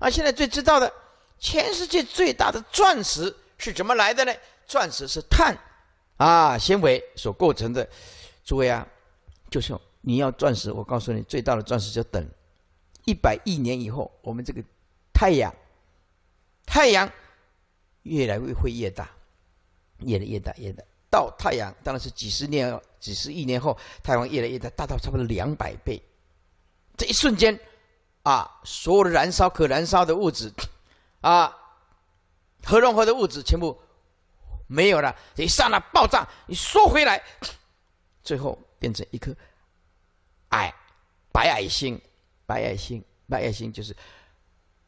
啊，现在最知道的，全世界最大的钻石是怎么来的呢？钻石是碳，啊，纤维所构成的。诸位啊，就是你要钻石，我告诉你，最大的钻石就等一百亿年以后，我们这个太阳，太阳越来越会越大，越来越大，越大。到太阳当然是几十年、几十亿年后，太阳越来越大，大到差不多两百倍，这一瞬间。啊，所有的燃烧可燃烧的物质，啊，核融合的物质全部没有了，你上了爆炸，你缩回来，最后变成一颗矮白矮星，白矮星，白矮星就是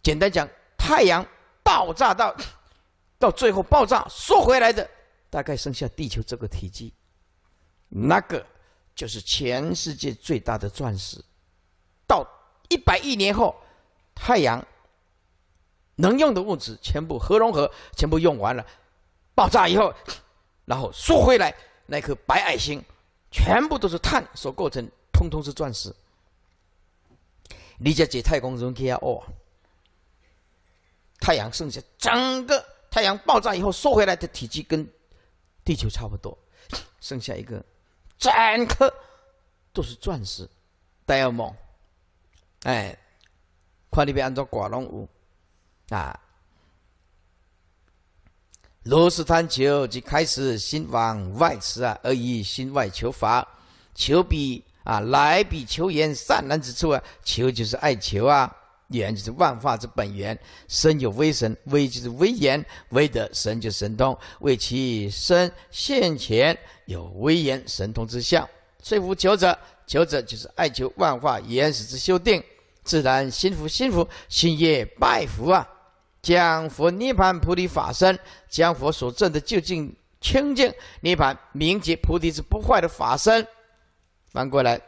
简单讲，太阳爆炸到到最后爆炸缩回来的，大概剩下地球这个体积，那个就是全世界最大的钻石，到。一百亿年后，太阳能用的物质全部核融合，全部用完了，爆炸以后，然后缩回来，那颗白矮星全部都是碳所构成，通通是钻石。你家解太公溶解哦。太阳剩下整个太阳爆炸以后缩回来的体积跟地球差不多，剩下一个整颗都是钻石戴尔蒙。哎，快！那边按照寡龙舞啊，罗氏贪求即开始心往外驰啊，而以心外求法，求彼啊来彼求缘，善男子处啊，求就是爱求啊，缘就是万法之本源，身有威神，威就是威严，威德神就神通，为其身现前有威严神通之相。摧服求者，求者就是爱求万化原始之修定，自然心服心服，心业拜服啊！将佛涅盘菩提法身，将佛所证的究竟清净涅盘明解菩提是不坏的法身。翻过来，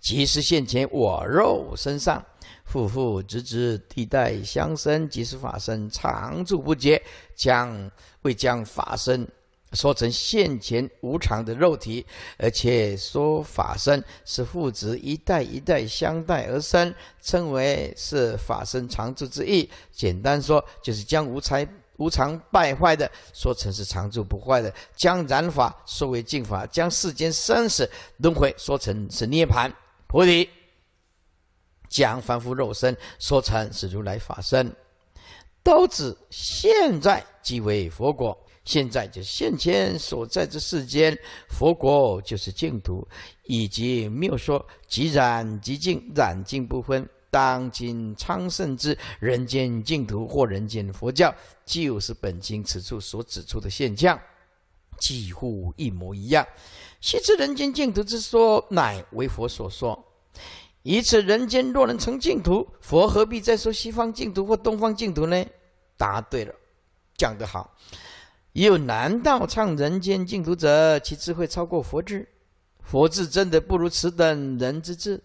即是现前我肉身上，父父子子地代相生，即是法身常住不竭，将会将法身。说成现前无常的肉体，而且说法身是父子一代一代相代而生，称为是法身常住之意。简单说，就是将无才无常败坏的说成是常住不坏的，将染法说为净法，将世间生死轮回说成是涅盘菩提，将凡夫肉身说成是如来法身，都指现在即为佛果。现在就现前所在这世间佛国就是净土，以及谬说即染即净、染净不分。当今昌盛之人间净土或人间佛教，就是本经此处所指出的现象，几乎一模一样。西之人间净土之说，乃为佛所说。以此人间若能成净土，佛何必再说西方净土或东方净土呢？答对了，讲得好。又南道唱人间净土者，其智慧超过佛智？佛智真的不如此等人之智？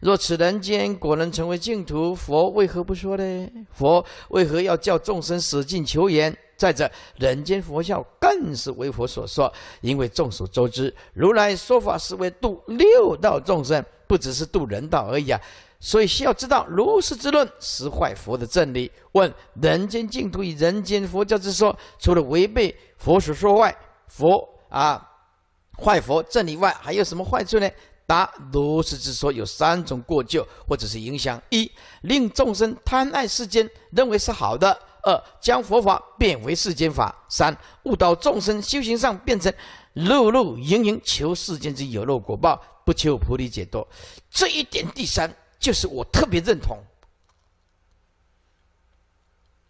若此人间果能成为净土，佛为何不说呢？佛为何要叫众生死尽求言？再者，人间佛教更是为佛所说，因为众所周知，如来说法是为度六道众生，不只是度人道而已啊。所以需要知道，如是之论实坏佛的正理。问：人间净土与人间佛教之说，除了违背佛所说外，佛啊坏佛正理外，还有什么坏处呢？答：如是之说有三种过咎，或者是影响：一、令众生贪爱世间，认为是好的；二、将佛法变为世间法；三、误导众生修行上变成碌碌营营，求世间之有漏果报，不求菩提解脱。这一点，第三。就是我特别认同，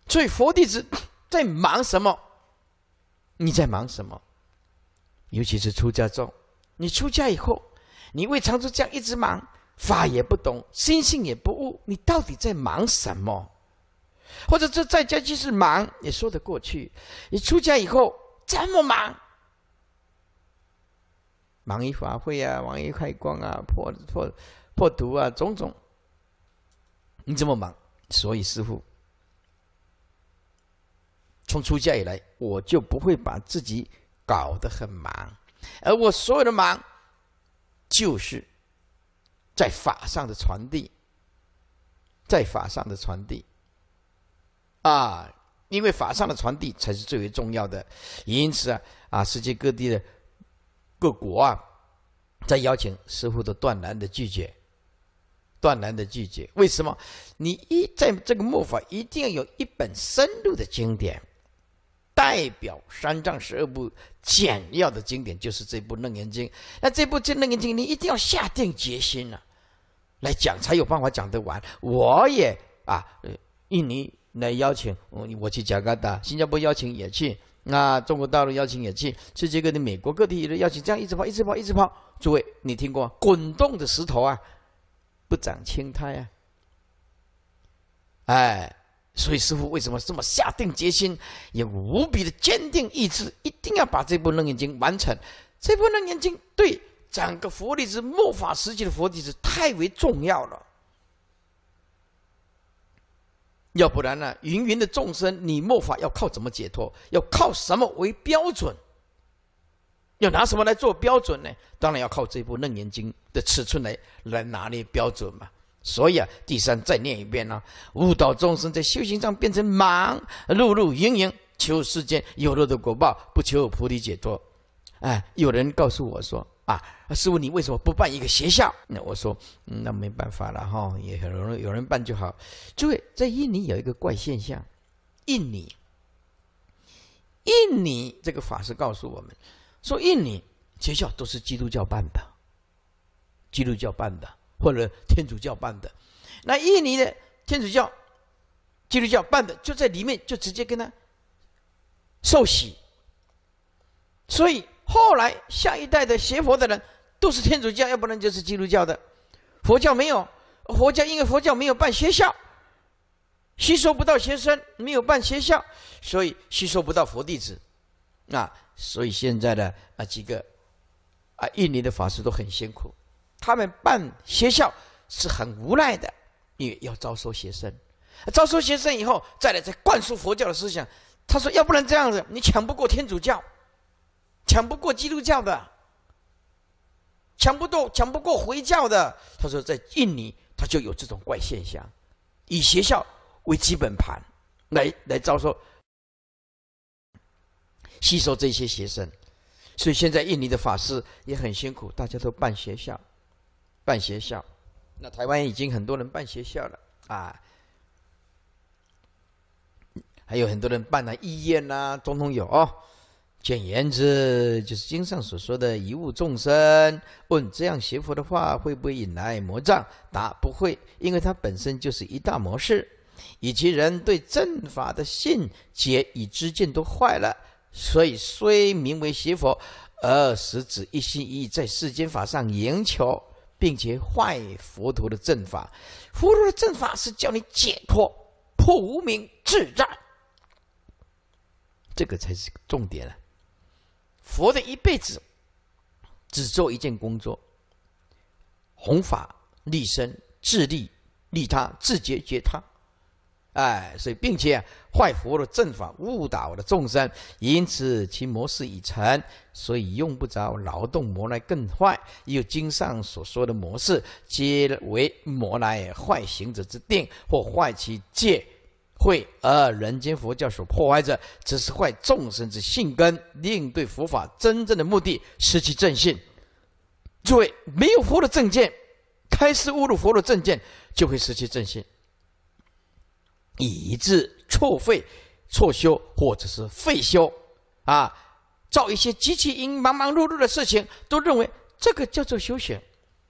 所以佛弟子 在忙什么？你在忙什么？尤其是出家众，你出家以后，你为常住这样一直忙，法也不懂，心性也不悟，你到底在忙什么？或者这在家就是忙，也说得过去。你出家以后这么忙，忙于法会啊，忙于开光啊，破破破毒啊，种种。你这么忙，所以师傅从出家以来，我就不会把自己搞得很忙，而我所有的忙，就是在法上的传递，在法上的传递，啊，因为法上的传递才是最为重要的，因此啊，啊，世界各地的各国啊，在邀请师傅的断然的拒绝。断然的拒绝。为什么？你一在这个末法，一定要有一本深入的经典，代表三藏十二部简要的经典，就是这部《楞严经》。那这部《经楞严经》，你一定要下定决心了，来讲才有办法讲得完。我也啊，印尼来邀请我，我去加拿大，新加坡邀请也去，那中国大陆邀请也去，这这个的美国各地的邀请，这样一直抛，一直抛，一直抛。诸位，你听过滚动的石头啊？不长青苔啊！哎，所以师傅为什么这么下定决心，也无比的坚定意志，一定要把这部《楞严经》完成？这部《楞严经》对整个佛弟子末法时期的佛弟子太为重要了。要不然呢，芸芸的众生，你末法要靠怎么解脱？要靠什么为标准？要拿什么来做标准呢？当然要靠这部《楞严经》。的尺寸来来拿捏标准嘛，所以啊，第三再念一遍呢，误导众生在修行上变成盲，碌碌营营求世间有乐的果报，不求菩提解脱。哎，有人告诉我说啊，师傅你为什么不办一个学校？那我说那没办法了哈，也很容易有人办就好。诸位，在印尼有一个怪现象，印尼，印尼这个法师告诉我们说，印尼学校都是基督教办的。基督教办的或者天主教办的，那印尼的天主教、基督教办的就在里面，就直接跟他受洗。所以后来下一代的学佛的人都是天主教，要不然就是基督教的。佛教没有佛教，因为佛教没有办学校，吸收不到学生，没有办学校，所以吸收不到佛弟子。那所以现在的那几个啊，印尼的法师都很辛苦。他们办学校是很无奈的，因为要招收学生，招收学生以后再来再灌输佛教的思想。他说：“要不然这样子，你抢不过天主教，抢不过基督教的，抢不动，抢不过回教的。”他说，在印尼他就有这种怪现象，以学校为基本盘来来招收、吸收这些学生，所以现在印尼的法师也很辛苦，大家都办学校。办学校，那台湾已经很多人办学校了啊！还有很多人办了医院呐，总通有。哦。简言之，就是经上所说的“遗物众生”。问：这样学佛的话，会不会引来魔障？答：不会，因为它本身就是一大模式，以及人对正法的信解与知见都坏了，所以虽名为学佛，而实指一心一意在世间法上赢求并且坏佛陀的正法，佛陀的正法是叫你解脱、破无明、自在，这个才是重点啊！佛的一辈子只做一件工作：弘法、立身、自利、利他、自觉觉他。哎，所以并且。坏佛的正法，误导了众生，因此其模式已成，所以用不着劳动魔来更坏。又经上所说的模式，皆为魔来坏行者之定，或坏其戒慧。而人间佛教所破坏者，只是坏众生之性根，令对佛法真正的目的失去正信。诸位，没有佛的正见，开始侮辱佛的正见，就会失去正信。以致错废、错修或者是废修，啊，造一些极其因忙忙碌碌的事情，都认为这个叫做修行，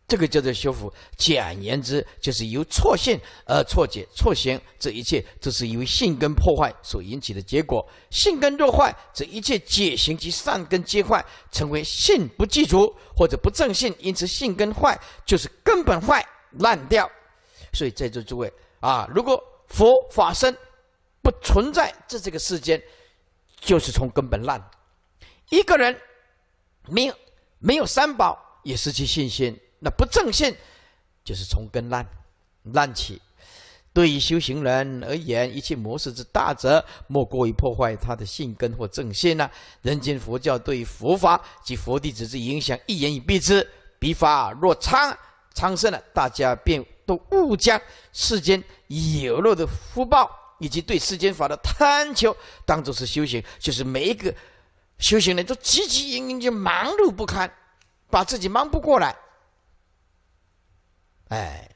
这个叫做修福。简言之，就是由错信而错解、错行，这一切都是由性根破坏所引起的结果。性根若坏，则一切解行及善根皆坏，成为性不具足或者不正性。因此，性根坏就是根本坏、烂掉。所以在座诸位啊，如果佛法身不存在，这这个世间就是从根本烂。一个人没有没有三宝，也失去信心，那不正信就是从根烂烂起。对于修行人而言，一切模式之大者，莫过于破坏他的性根或正信呢？人间佛教对佛法及佛弟子之影响，一言以蔽之：彼法若昌昌盛了，大家便。误将世间有漏的福报以及对世间法的贪求当做是修行，就是每一个修行人都急急营营，就忙碌不堪，把自己忙不过来。哎，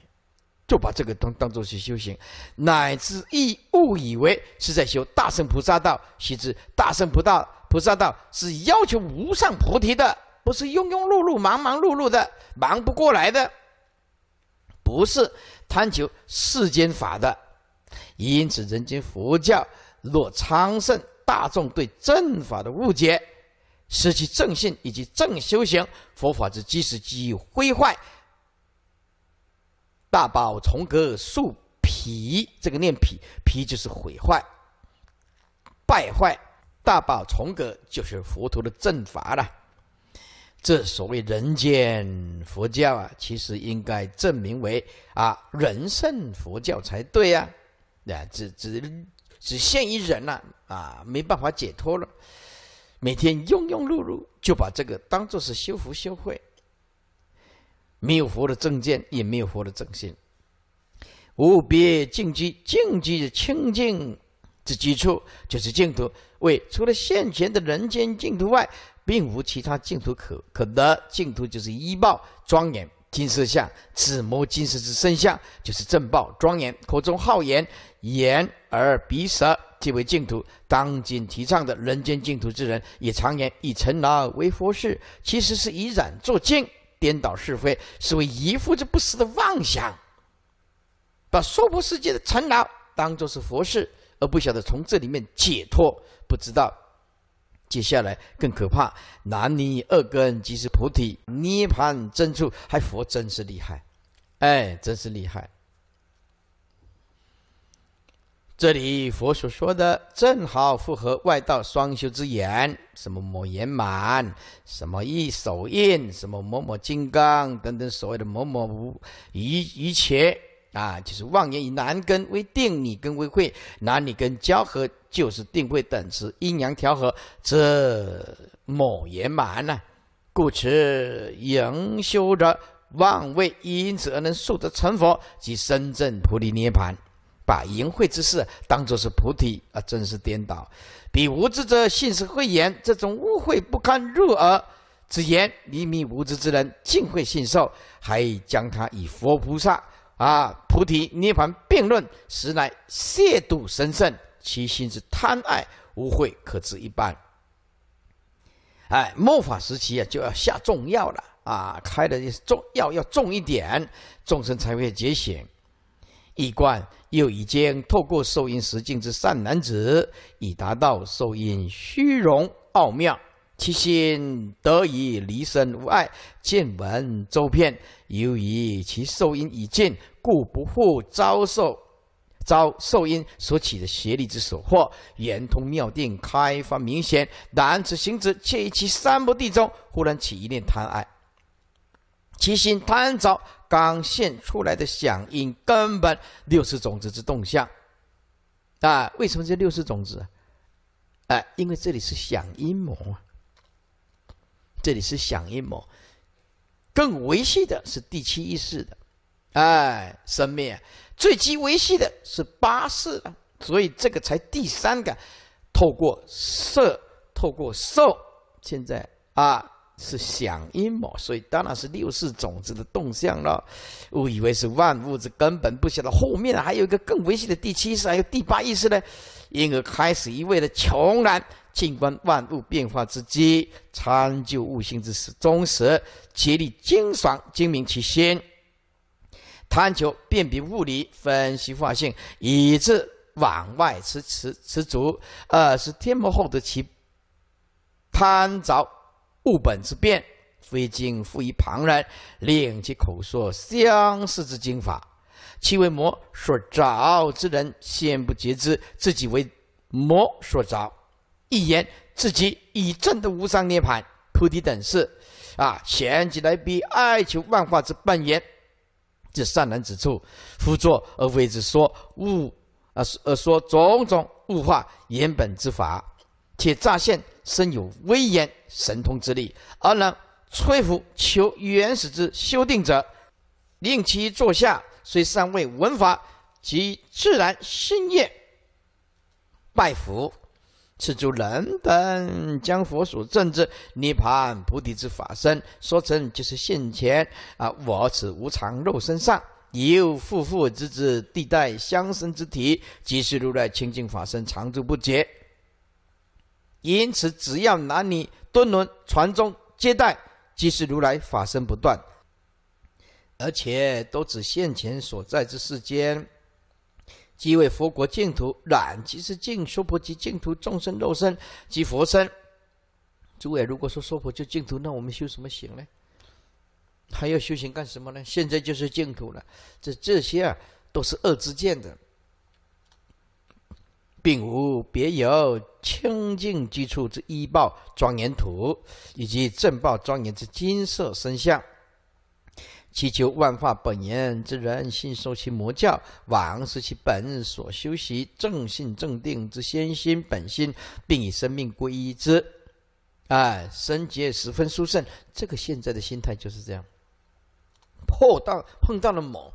就把这个当当做是修行，乃至亦误以为是在修大圣菩萨道。须知大圣菩萨菩萨道是要求无上菩提的，不是庸庸碌碌、忙忙碌碌的，忙不过来的。不是贪求世间法的，因此人间佛教若昌盛，大众对正法的误解、失去正信以及正修行佛法之基石即毁坏。大宝重格树皮，这个念皮，皮就是毁坏、败坏。大宝重格就是佛陀的正法了。这所谓人间佛教啊，其实应该证明为啊人圣佛教才对呀！啊，只只只限于人呐，啊，没办法解脱了，每天庸庸碌碌就把这个当做是修福修慧，没有佛的正见，也没有佛的正心，无别净居净居的清净之基础就是净土，为除了现前的人间净土外。并无其他净土可可得，净土就是衣报庄严、金色相、紫摩金色之身相，就是正报庄严。口中好言，言而鼻舌即为净土。当今提倡的人间净土之人，也常言以尘劳为佛事，其实是以染作净，颠倒是非，是为一副之不死的妄想。把娑婆世界的尘劳当做是佛事，而不晓得从这里面解脱，不知道。接下来更可怕，男女二根即是菩提涅盘真处，还佛真是厉害，哎，真是厉害。这里佛所说的正好符合外道双修之言，什么摩严满，什么一手印，什么某某金刚等等所谓的某某无一一切啊，就是妄言以男根为定，女根为慧，男女根交合。就是定慧等持，阴阳调和，则某言满呐。故此，盈修者万位，因此而能速得成佛，即身证菩提涅盘。把淫秽之事当作是菩提，啊，真是颠倒！比无知者信是慧言，这种污秽不堪入耳之言，愚民无知之人尽会信受，还将他以佛菩萨、啊菩提涅盘辩论，实乃亵渎神圣。其心之贪爱无慧可知一般。哎，末法时期啊，就要下重药了啊！开的重药要重一点，众生才会觉醒。一贯又已经透过受阴实境之善男子，已达到受阴虚荣奥妙，其心得以离身无碍，见闻周遍。由于其受阴已尽，故不复遭受。遭受因所起的邪力之所惑，圆通妙定开发明显。然此行止，却以其三不地中，忽然起一念贪爱，其心贪着刚现出来的响应，根本六世种子之动向。啊，为什么这六世种子？哎，因为这里是响应魔，这里是响应魔，更维系的是第七意识的，哎，生命。最基维系的是八识了，所以这个才第三个，透过色，透过受，现在啊是想因嘛，所以当然是六世种子的动向了，误以为是万物之根本，不晓得后面还有一个更维系的第七识，还有第八意识呢，因而开始一味的穷然静观万物变化之机，参究悟性之始终时竭力精爽精明其心。贪求辨别物理，分析化性，以致往外持持持足；二是天魔后的其贪着物本之变，非经赋予旁人，令其口说相似之经法，其为魔所着之人，先不觉知自己为魔所着，一言自己已证的无上涅盘、菩提等事，啊，想起来必爱求万化之本源。至善人之处，夫作而为之说物，而而说种种物化原本之法，且乍现身有威严神通之力，而能摧伏求原始之修定者，令其坐下，虽尚未闻法及自然心业拜佛。此诸人等将佛所证之涅盘菩提之法身说成就是现前啊，我此无常肉身上，有父父之子、地带相生之体，即是如来清净法身常住不绝。因此，只要男女都能传宗接代，即是如来法身不断，而且都指现前所在之世间。即为佛国净土，染即是净；说婆即净土，众生肉身即佛身。诸位，如果说说婆就净土，那我们修什么行呢？还要修行干什么呢？现在就是净土了。这这些啊，都是恶之见的，并无别有清净之处之依报庄严土，以及正报庄严之金色身相。祈求万化本源之人信受其魔教，往是其本所修习正信正定之先心本心，并以生命归依之。哎，身劫十分殊胜。这个现在的心态就是这样。碰到碰到了某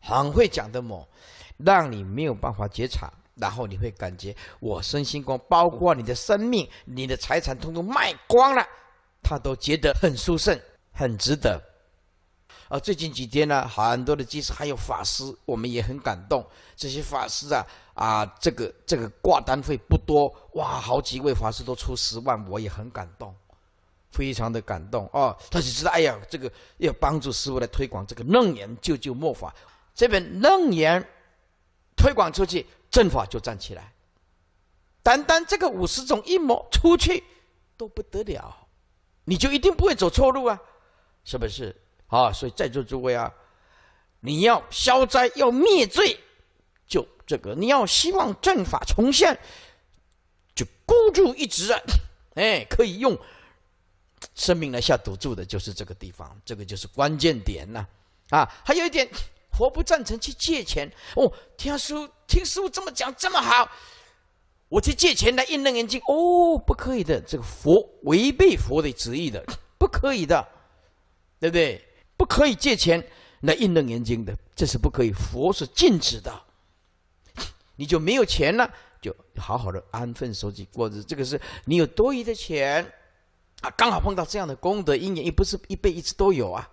很会讲的某，让你没有办法觉察，然后你会感觉我身心光，包括你的生命、你的财产，通通卖光了，他都觉得很殊胜，很值得。啊，最近几天呢，很多的居士还有法师，我们也很感动。这些法师啊，啊，这个这个挂单费不多，哇，好几位法师都出十万，我也很感动，非常的感动啊。他就知道，哎呀，这个要帮助师傅来推广这个楞严救救末法，这边楞严推广出去，正法就站起来。单单这个五十种一摸出去都不得了，你就一定不会走错路啊，是不是？啊，所以在座诸位啊，你要消灾要灭罪，就这个；你要希望正法重现，就孤注一掷，啊！哎，可以用生命来下赌注的，就是这个地方，这个就是关键点呐。啊，还有一点，佛不赞成去借钱哦。听师听师傅这么讲这么好，我去借钱来印楞严经哦，不可以的，这个佛违背佛的旨意的，不可以的，对不对？不可以借钱来印弄眼睛的，这是不可以。佛是禁止的，你就没有钱了，就好好的安分守己过日子。这个是你有多余的钱，啊，刚好碰到这样的功德，一年也不是一辈子都有啊，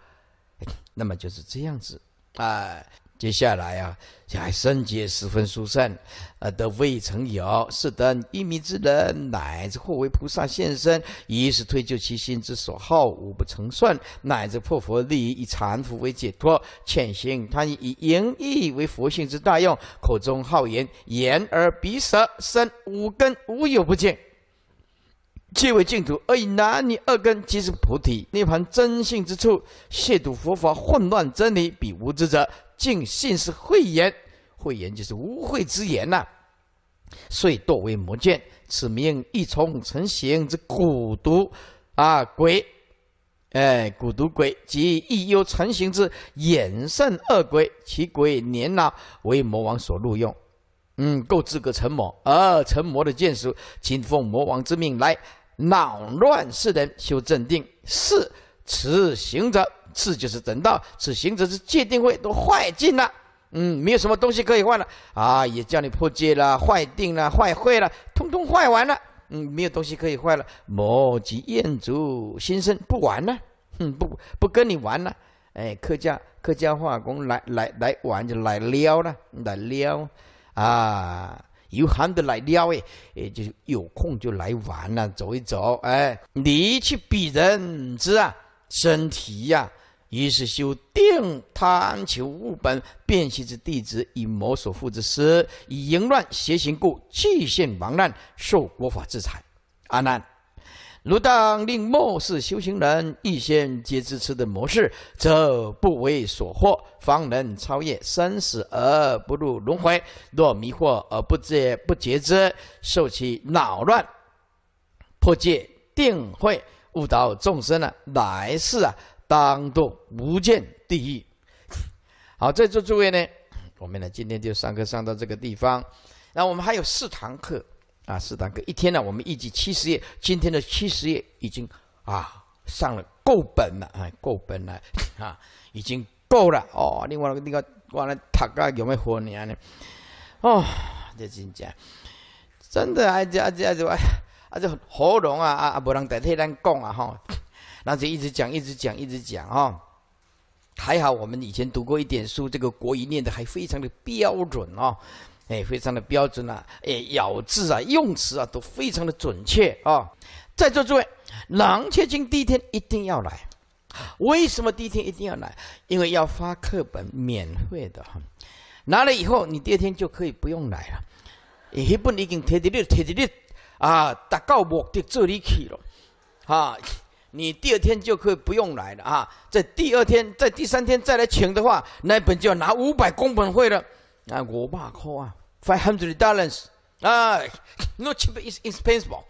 那么就是这样子，哎。接下来啊，还身结十分殊胜，呃，得未曾有。是等一迷之人，乃至或为菩萨现身，一是推究其心之所好，无不成算；乃至破佛益，以禅服为解脱，潜心。贪以淫言意为佛性之大用，口中好言，眼耳鼻舌身五根无有不净。皆为净土，而以男女二根即是菩提涅盘真性之处，亵渎佛法，混乱真理，彼无知者，尽信是慧言，慧言就是无慧之言呐。遂堕为魔剑，此名一从成形之蛊毒啊鬼，哎蛊毒鬼即亦由成形之衍圣恶鬼，其鬼年老为魔王所录用，嗯够资格成魔，而成魔的剑术，请奉魔王之命来。恼乱世人修正定四此行者次就是正道此行者是戒定慧都坏尽了嗯没有什么东西可以换了啊也叫你破戒了坏定啦坏会了通通坏完了嗯没有东西可以坏了魔及彦足心生不玩了哼不不跟你玩了哎客家客家化工来来来玩就来撩了来撩啊。有闲的来撩哎，也就有空就来玩了，走一走，哎，你去比人之啊，身体呀，于是修定贪求物本，辨析之弟子以谋所付之私，以淫乱邪行故，气县亡难，受国法制裁。阿难。如当令末世修行人一先皆知此等模式，则不为所惑，方能超越生死而不入轮回。若迷惑而不知不觉之受其扰乱破戒，定会误导众生的，来世啊，当堕无间地狱。好，在座诸位呢，我们呢，今天就上课上到这个地方，那我们还有四堂课。啊，四堂课一天呢，我们预计七十页，今天的七十页已经啊上了够本了，哎，够本了啊，已经够了。哦，另外那个那个，我了，大家有咩你啊呢？哦，这真㖏，真的还这这这，啊这喉咙啊啊啊，无人代替咱讲啊哈，那就一直讲，一直讲，一直讲哈。还好我们以前读过一点书，这个国语念的还非常的标准哦。哎，非常的标准啊！哎，咬字啊，用词啊，都非常的准确啊。在座诸位，狼切经第一天一定要来。为什么第一天一定要来？因为要发课本，免费的哈。拿了以后，你第二天就可以不用来了。一本已经贴一你，贴一你啊，达到目的这里去了。啊，你第二天就可以不用来了啊。在第二天，在第三天再来请的话，那本就要拿五百工本费了。啊，我百块啊！Five hundred dollars，哎，那七百是 i s e n s i v e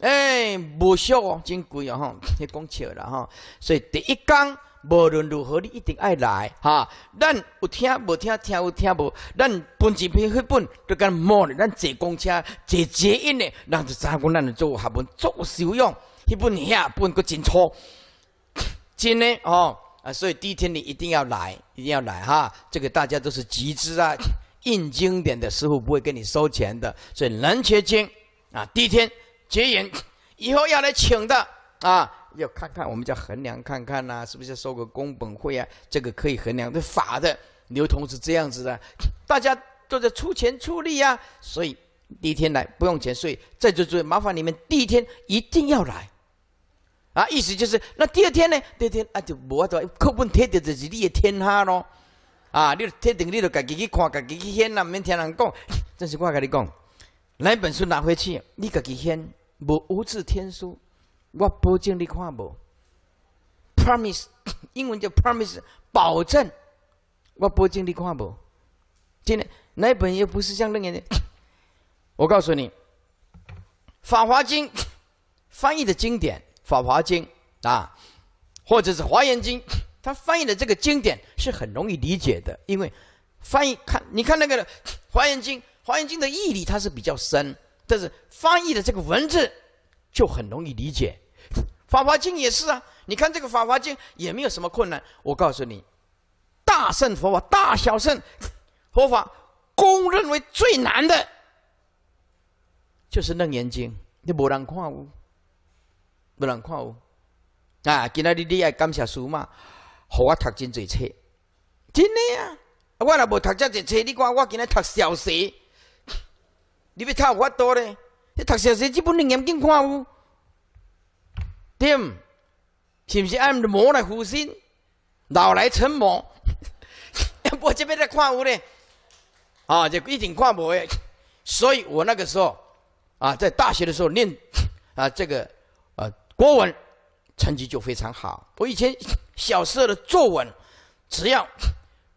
哎，不俗哦，真贵哦哈，你讲笑了哈。所以第一讲。无论如何你一定爱来哈，咱有听无听，听有听无，咱本一本绘本，都跟摸咧，咱坐公车，坐捷运咧，咱就三姑咱奶做学问，做修养，迄本遐本个真粗，真的哦，啊，所以第一天你一定要来，一定要来哈，这个大家都是集资啊。印经典的师傅不会跟你收钱的，所以人结经啊，第一天结缘，以后要来请的啊，要看看我们叫衡量看看呐，是不是收个工本费啊？这个可以衡量的法的，流通是这样子的，大家都在出钱出力呀，所以第一天来不用钱，所以在这注意，麻烦你们第一天一定要来，啊，意思就是那第二天呢？第二天啊就无法做，课本摕的就是你的天下喽。啊！你就特定你就家己去看，家己去选，唔免听人讲。真是我跟你讲，那本书拿回去，你家己选。无无字天书，我保证你看无。Promise，英文叫 Promise，保证，我保证你看无。今天那本又不是像那样的，我告诉你，《法华经》翻译的经典，《法华经》啊，或者是《华严经》。他翻译的这个经典是很容易理解的，因为翻译看你看那个《华严经》，《华严经》的义理它是比较深，但是翻译的这个文字就很容易理解。《法华经》也是啊，你看这个《法华经》也没有什么困难。我告诉你，大圣佛法、大小圣佛法，公认为最难的就是《楞严经》，你没人看哦，没人看哦。啊，今天你你爱感谢书嘛。互我读真侪册，真的啊！我若无读真侪册，你看我今仔读小学，你要读有法多咧？你读小学基本连眼睛看有，对毋？是不是按魔来附身，老来成魔？我这边在看有咧？啊，就一定看无诶。所以我那个时候啊，在大学的时候念啊，这个啊国文成绩就非常好。我以前。小时候的作文，只要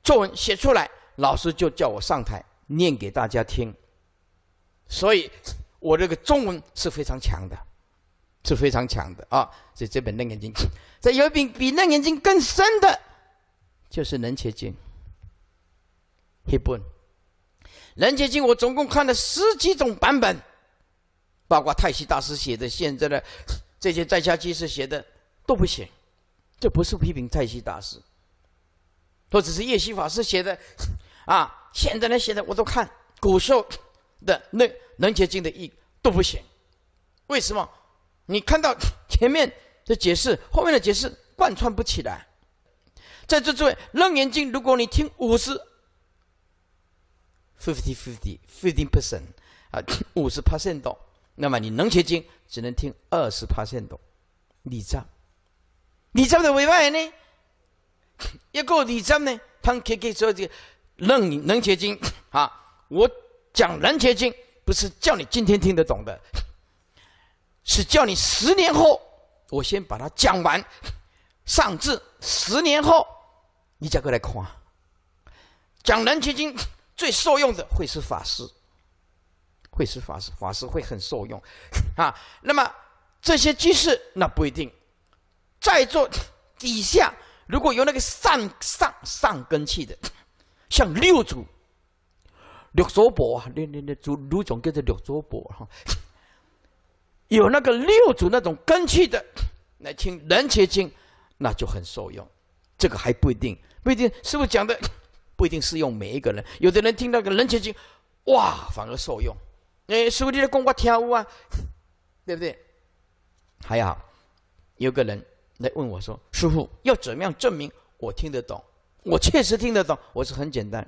作文写出来，老师就叫我上台念给大家听。所以，我这个中文是非常强的，是非常强的啊！这这本《楞严经》，这有一本比《楞严经》更深的，就是《楞伽经》。一本《楞伽经》，我总共看了十几种版本，包括太虚大师写的，现在的这些在家居士写的都不行。这不是批评太虚大师，或者是叶希法师写的，啊，现在那写的我都看，古候的那能结晶的意都不行，为什么？你看到前面的解释，后面的解释贯穿不起来。在座诸位，《楞严经如果你听五十，fifty fifty fifty percent，啊，五十帕森度，那么你能结晶只能听二十帕森度，你这。你这么的违呢？一个你这么呢？潘 KK 说这个《楞严楞严经》啊，我讲《楞结经》不是叫你今天听得懂的，是叫你十年后我先把它讲完，上至十年后你再过来看。讲《楞结经》最受用的会是法师，会是法师，法师会很受用，啊，那么这些居士那不一定。在座底下如果有那个上上上根气的，像六祖、六祖佛啊，那那那祖卢总跟着六祖佛哈，有那个六祖那种根气的来听《人切经》，那就很受用。这个还不一定，不一定师傅讲的，不一定适用每一个人。有的人听到个《人切经》，哇，反而受用。哎，师傅你的功我跳舞啊，对不对？还好有个人。来问我说：“师傅，要怎么样证明我听得懂？我确实听得懂。我是很简单。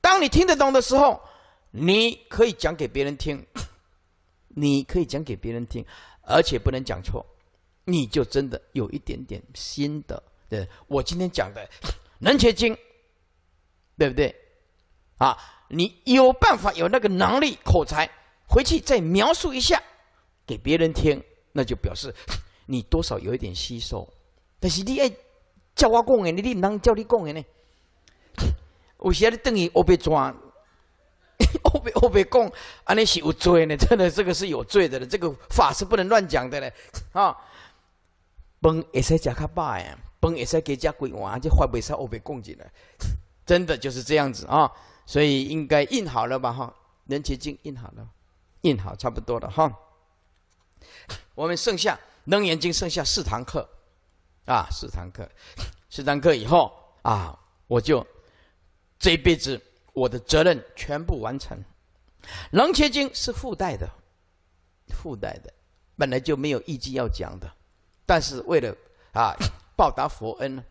当你听得懂的时候，你可以讲给别人听，你可以讲给别人听，而且不能讲错，你就真的有一点点心得。对我今天讲的，能切精，对不对？啊，你有办法，有那个能力、口才，回去再描述一下给别人听，那就表示。”你多少有一点吸收，但是你爱叫我讲的，你你不能叫你讲的呢。有现你等于我被抓，我被我被讲，安尼是有罪呢。真的，这个是有罪的，这个法是不能乱讲的嘞，啊。本也是加卡拜，本也是给加鬼碗，就还不是我被供起来，真的就是这样子啊，所以应该印好了吧？哈，人结经印好了，印好差不多了哈。我们剩下。楞严经剩下四堂课，啊，四堂课，四堂课以后啊，我就这一辈子我的责任全部完成。楞伽经是附带的，附带的，本来就没有意集要讲的，但是为了啊报答佛恩，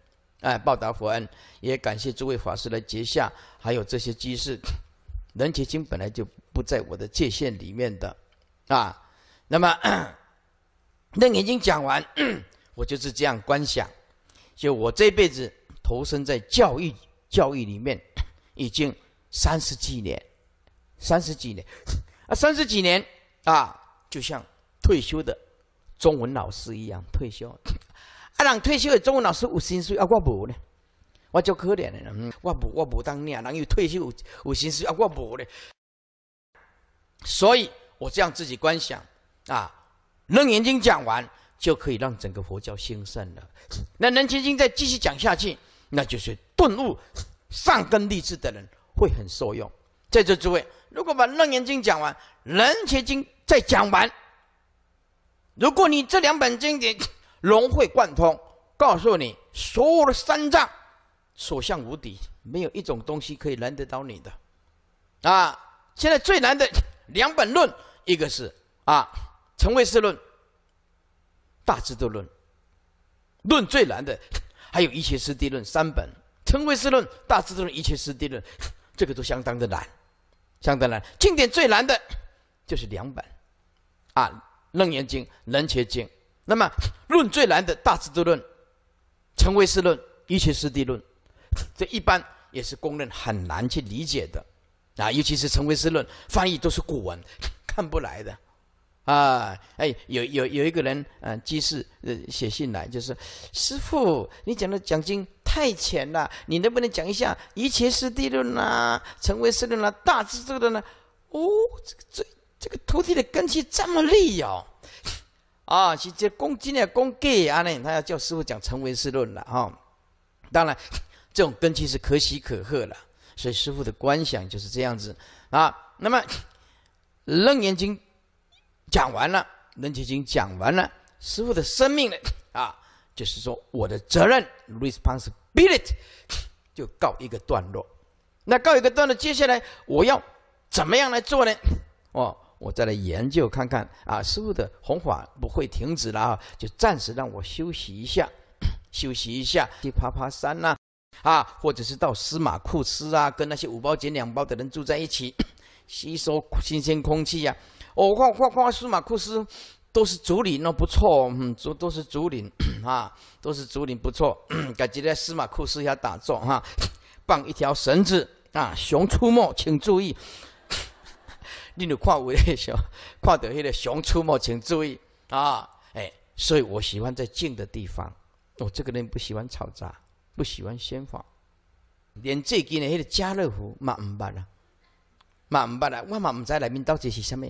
哎，报答佛恩，也感谢诸位法师来结下，还有这些居士，楞伽经本来就不在我的界限里面的，啊，那么。那已经讲完，我就是这样观想。就我这辈子投身在教育教育里面，已经三十几年，三十几年，啊，三十几年啊，就像退休的中文老师一样退休。啊，人退休的中文老师有薪水啊，我无呢，我就可怜的，我无我无当念，人有退休有有薪水啊，我无呢。所以我这样自己观想，啊。楞严经讲完就可以让整个佛教兴盛了。那楞严经再继续讲下去，那就是顿悟、上根立志的人会很受用。在座诸位，如果把楞严经讲完，楞严经再讲完，如果你这两本经典融会贯通，告诉你所有的三藏所向无敌，没有一种东西可以难得到你的。啊，现在最难的两本论，一个是啊。成为世论、大智度论、论最难的，还有一切师地论三本。成为世论、大智度论、一切师地论，这个都相当的难，相当难。经典最难的就是两本，啊，《楞严经》《楞伽经》。那么，论最难的大智度论、成为世论、一切师地论，这一般也是公认很难去理解的，啊，尤其是成为世论翻译都是古文，看不来的。啊，哎，有有有一个人，嗯，居士写信来，就是师傅，你讲的讲经太浅了，你能不能讲一下一切是地论啊，成为师论啊，大智度的呢？哦，这这个徒弟的根基这么利哦，啊，是这恭敬的恭给啊，呢，他要叫师傅讲成为师论了哈。当然，这种根基是可喜可贺了，所以师傅的观想就是这样子啊。那么，《楞严经》。讲完了，任已经》讲完了，师傅的生命呢？啊，就是说我的责任 （responsibility） 就告一个段落。那告一个段落，接下来我要怎么样来做呢？哦，我再来研究看看啊。师傅的红火不会停止了啊，就暂时让我休息一下，休息一下去爬爬山呐，啊，或者是到司马库斯啊，跟那些五包减两包的人住在一起，吸收新鲜空气呀。我看、看、看，司马库斯都是竹林哦，不错，竹都是竹林啊，都是竹林，不错。感觉在司马库斯下打坐哈，绑一条绳子啊，熊出没，请注意。你就看我咧熊，看到迄个熊出没，请注意啊！哎，所以我喜欢在静的地方。我这个人不喜欢吵杂，不喜欢喧哗，连最近的迄个家乐福嘛毋捌啊，嘛毋捌啊，我嘛毋知里面到底是什么。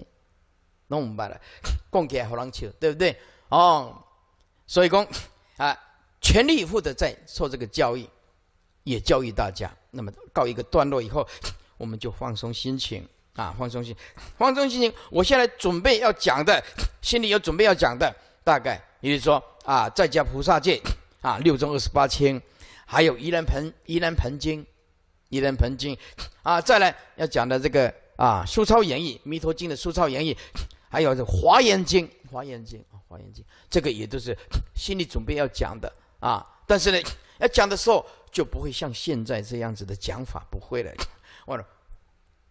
弄明白了，供给好难求，对不对？哦，所以讲啊，全力以赴的在做这个教育，也教育大家。那么告一个段落以后，我们就放松心情啊，放松心，放松心情。我现在准备要讲的，心里有准备要讲的，大概也就是说啊，在家菩萨戒啊，六中二十八经，还有《依兰盆依兰盆经》，依兰盆经啊，再来要讲的这个啊，《苏超演义》《弥陀经》的苏超演义。还有这《华严经》，《华严经》啊，《华严经》这个也都是 心里准备要讲的啊。但是呢，要讲的时候就不会像现在这样子的讲法，不会了。我了，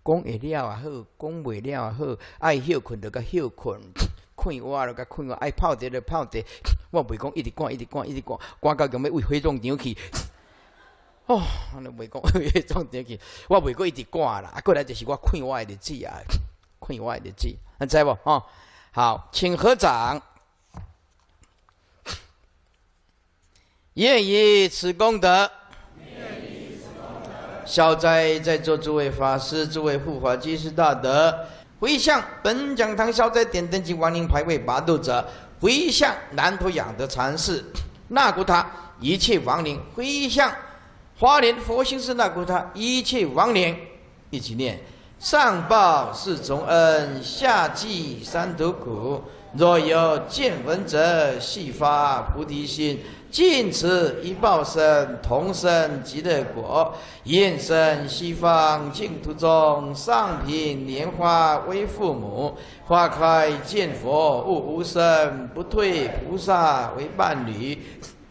讲也了啊，好，讲也了啊，好，爱休困就个休困困我了，个困我，爱泡茶就泡茶。我袂讲一直讲，一直讲，一直讲，讲到将要胃火上顶去。哦，我袂讲迄 火上顶去，我袂过一直挂啦。啊，过来就是我困我的日子啊，困我的日子。还在不？啊，好，请合掌。愿以此功德，消灾在座诸位法师、诸位护法居士大德，回向本讲堂消灾、点灯及亡灵牌位拔度者，回向南托养德禅师那古塔一切亡灵，回向花莲佛心寺那古塔一切亡灵，一起念。上报四重恩，下济三途苦。若有见闻者，悉发菩提心。尽此一报身，同生极乐国。愿生西方净土中，上品莲花为父母。花开见佛悟无生，不退菩萨为伴侣。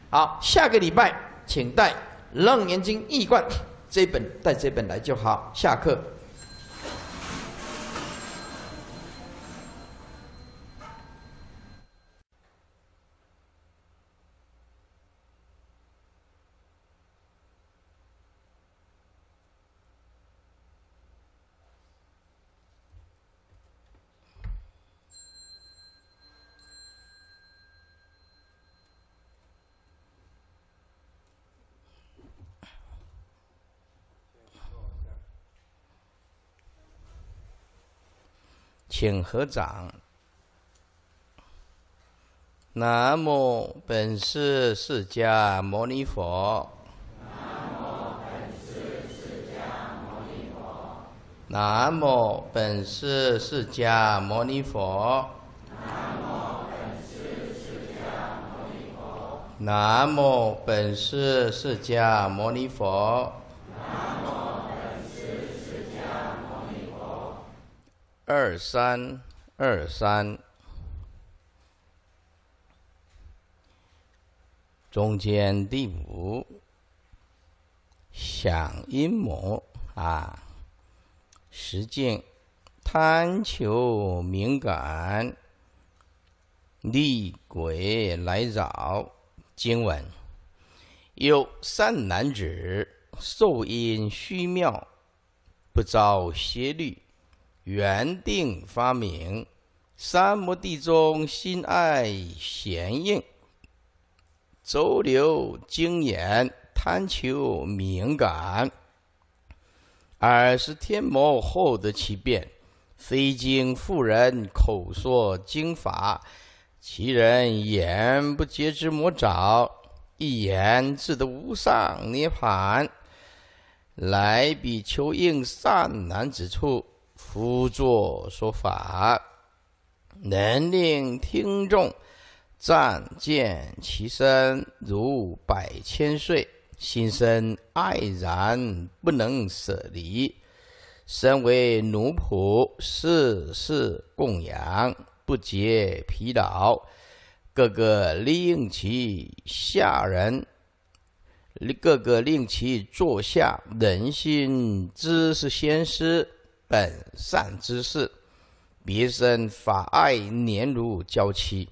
好，下个礼拜请带《楞严经》一卷，这本带这本来就好。下课。请合掌。南无本师释迦牟尼佛。南无本师释迦牟尼佛。南无本师释迦牟尼佛。南无本师释迦牟尼佛。二三二三，中间第五，想阴谋啊，实践贪求敏感，厉鬼来扰，经文有善男子受因虚妙，不遭邪律。原定发明，三摩地中心爱闲应，周流经眼，贪求敏感，尔时天魔后得其变，非经妇人口说经法，其人眼不觉之魔爪，一言自得无上涅盘，来比丘应善男子处。夫作说法，能令听众暂见其身如百千岁，心生爱然，不能舍离。身为奴仆，事事供养，不觉疲劳。个个令其下人，个个令其坐下，人心知是仙师。本善之事，别生法爱，年如娇妻，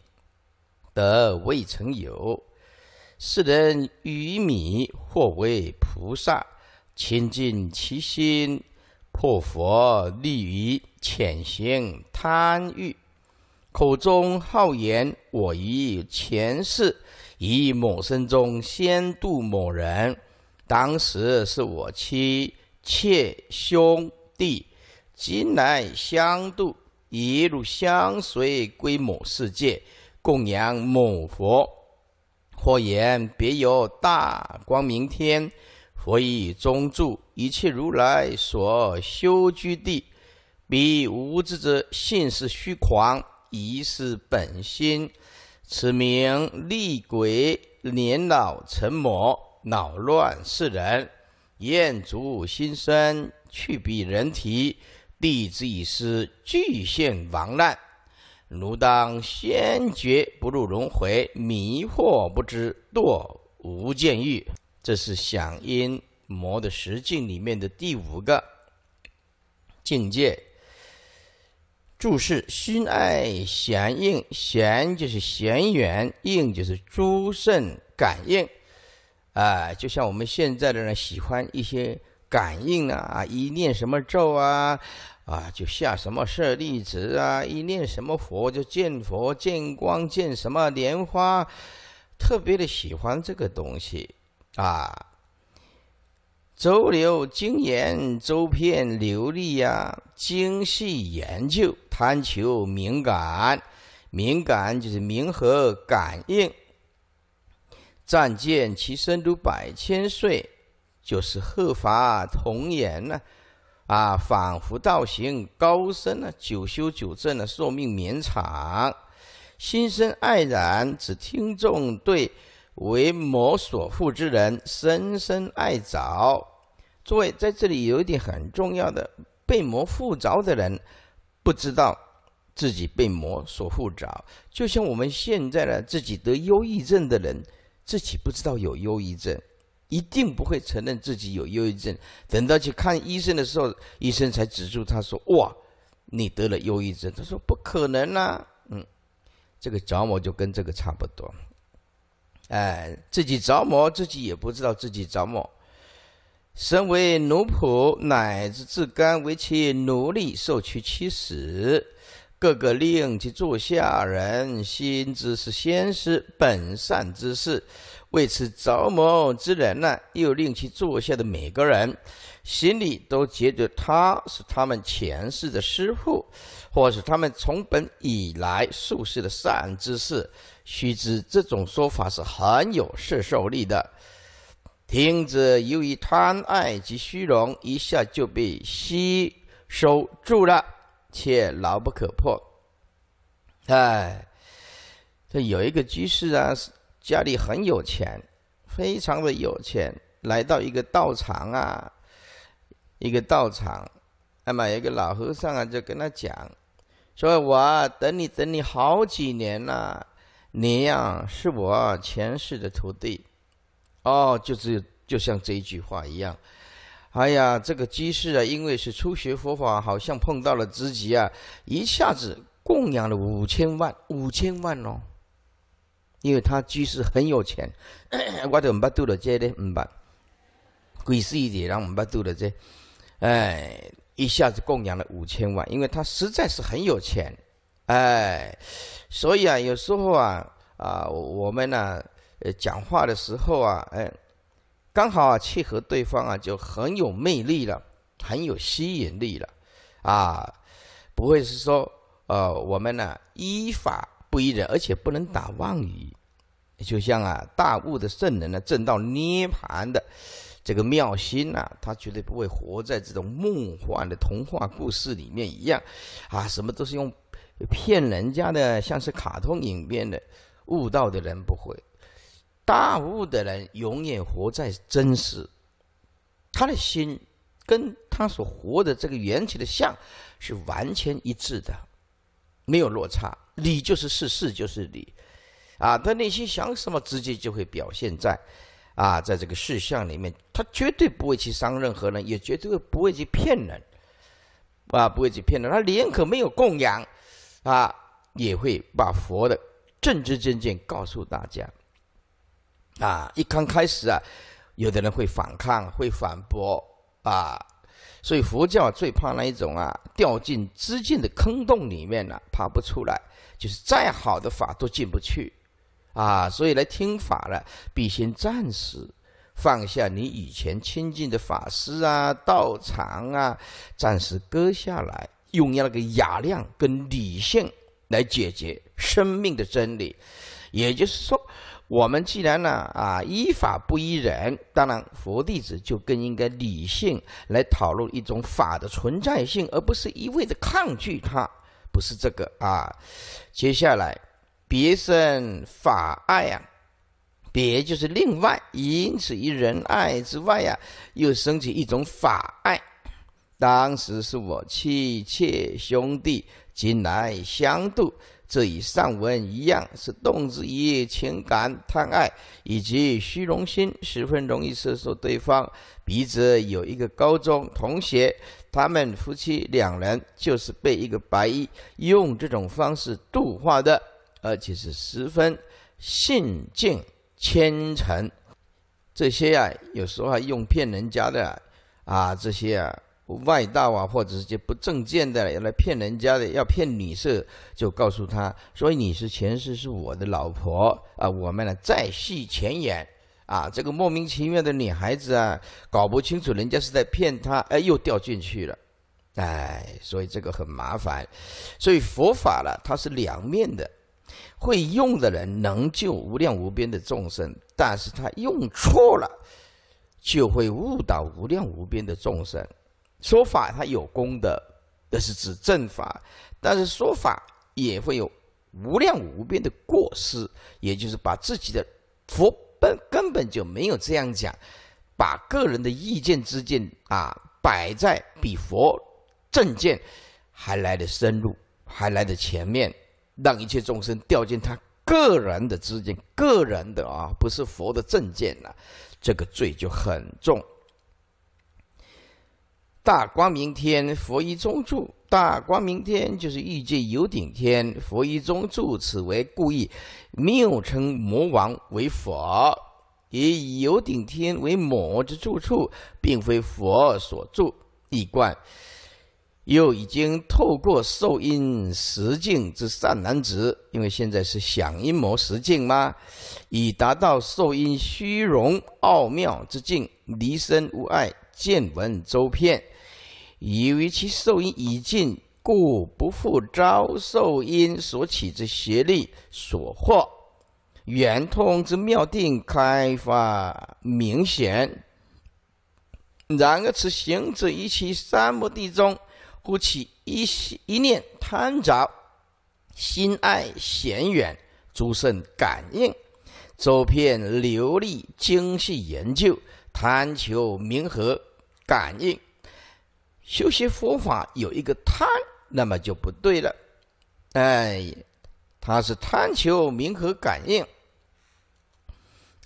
得未曾有。世人愚迷，或为菩萨清净其心，破佛利于潜行贪欲，口中好言我于前世以某生中先度某人，当时是我妻妾兄弟。今来相度，一路相随归某世界，供养某佛。或言别有大光明天，佛以中住一切如来所修居地。彼无知者信是虚狂，疑是本心。此名厉鬼，年老成魔，恼乱世人，厌足心生，去彼人体。地之以失俱现亡难，汝当先觉不入轮回，迷惑不知堕无间狱。这是响应魔的十境里面的第五个境界。注释：熏爱弦应，弦就是弦缘，应就是诸圣感应。啊，就像我们现在的人喜欢一些。感应啊，啊！一念什么咒啊，啊，就下什么舍利子啊！一念什么佛，就见佛、见光、见什么莲花，特别的喜欢这个东西啊。周流精研，周遍流利呀，精细研究，贪求敏感，敏感就是明和感应，暂见其身如百千岁。就是鹤发童颜呢，啊，仿佛道行高深呢，九修九正呢，寿命绵长，心生爱染，指听众对为魔所附之人深深爱着。诸位，在这里有一点很重要的：被魔附着的人不知道自己被魔所附着，就像我们现在的自己得忧郁症的人，自己不知道有忧郁症。一定不会承认自己有忧郁症。等到去看医生的时候，医生才指住他说：“哇，你得了忧郁症。”他说：“不可能啦，嗯，这个着魔就跟这个差不多。”哎，自己着魔，自己也不知道自己着魔。身为奴仆，乃至自甘为其奴隶，受其驱使，个个令其做下人，心知是先师本善之事。为此着魔之人呢，又令其坐下的每个人心里都觉得他是他们前世的师父，或是他们从本以来宿世的善知识。须知这种说法是很有摄受力的。听者由于贪爱及虚荣，一下就被吸收住了，且牢不可破。哎，这有一个居士啊。家里很有钱，非常的有钱，来到一个道场啊，一个道场，那么一个老和尚啊就跟他讲，说我等你等你好几年了，你啊是我前世的徒弟，哦，就是就像这一句话一样，哎呀，这个居士啊，因为是初学佛法，好像碰到了知己啊，一下子供养了五千万，五千万哦。因为他居士很有钱，我都不做了这呢，唔办，鬼死一点，让唔巴做了这，哎，一下子供养了五千万，因为他实在是很有钱，哎，所以啊，有时候啊，啊，我们呢，呃，讲话的时候啊，哎，刚好啊，契合对方啊，就很有魅力了，很有吸引力了，啊，不会是说，呃，我们呢，依法。不依人，而且不能打妄语。就像啊，大悟的圣人呢，正到涅盘的这个妙心啊，他绝对不会活在这种梦幻的童话故事里面一样。啊，什么都是用骗人家的，像是卡通影片的悟道的人不会。大悟的人永远活在真实，他的心跟他所活的这个缘起的相是完全一致的。没有落差，理就是事，事就是理，啊，他内心想什么，直接就会表现在，啊，在这个事相里面，他绝对不会去伤任何人，也绝对不会去骗人，啊，不会去骗人，他宁可没有供养，啊，也会把佛的正知正见告诉大家，啊，一刚开始啊，有的人会反抗，会反驳，啊。所以佛教最怕那一种啊，掉进知见的坑洞里面了，爬不出来。就是再好的法都进不去，啊，所以来听法了，必先暂时放下你以前亲近的法师啊、道场啊，暂时搁下来，用那个雅量跟理性来解决生命的真理，也就是说。我们既然呢啊依法不依人，当然佛弟子就更应该理性来讨论一种法的存在性，而不是一味的抗拒它，不是这个啊。接下来别生法爱啊，别就是另外，因此于人爱之外呀，又升起一种法爱。当时是我妻妾兄弟，今来相度。这与上文一样，是动之以情感、贪爱以及虚荣心，十分容易射受对方。笔者有一个高中同学，他们夫妻两人就是被一个白衣用这种方式度化的，而且是十分信敬虔诚。这些呀，有时候还用骗人家的啊，这些。啊，外道啊，或者是些不正见的，要来骗人家的，要骗女色，就告诉他：，所以你是前世是我的老婆啊，我们呢再续前缘啊。这个莫名其妙的女孩子啊，搞不清楚人家是在骗她，哎，又掉进去了，哎，所以这个很麻烦。所以佛法了，它是两面的，会用的人能救无量无边的众生，但是他用错了，就会误导无量无边的众生。说法它有功的，那是指正法，但是说法也会有无量无边的过失，也就是把自己的佛本根本就没有这样讲，把个人的意见之见啊摆在比佛正见还来的深入，还来的前面，让一切众生掉进他个人的之见，个人的啊不是佛的正见了，这个罪就很重。大光明天佛一中住，大光明天就是欲界有顶天佛一中住，此为故意谬称魔王为佛，以有顶天为魔之住处，并非佛所住。一观，又已经透过受阴实境之善男子，因为现在是想阴魔实境嘛，以达到受阴虚荣奥妙之境，离身无碍，见闻周遍。以为其受因已尽，故不复遭受因所起之邪力所惑，圆通之妙定开发明显。然而，此行者于其三摩地中，忽起一一念贪着，心爱显远，诸圣感应，周遍流利，精细研究，贪求明和感应。修习佛法有一个贪，那么就不对了。哎，他是贪求名和感应，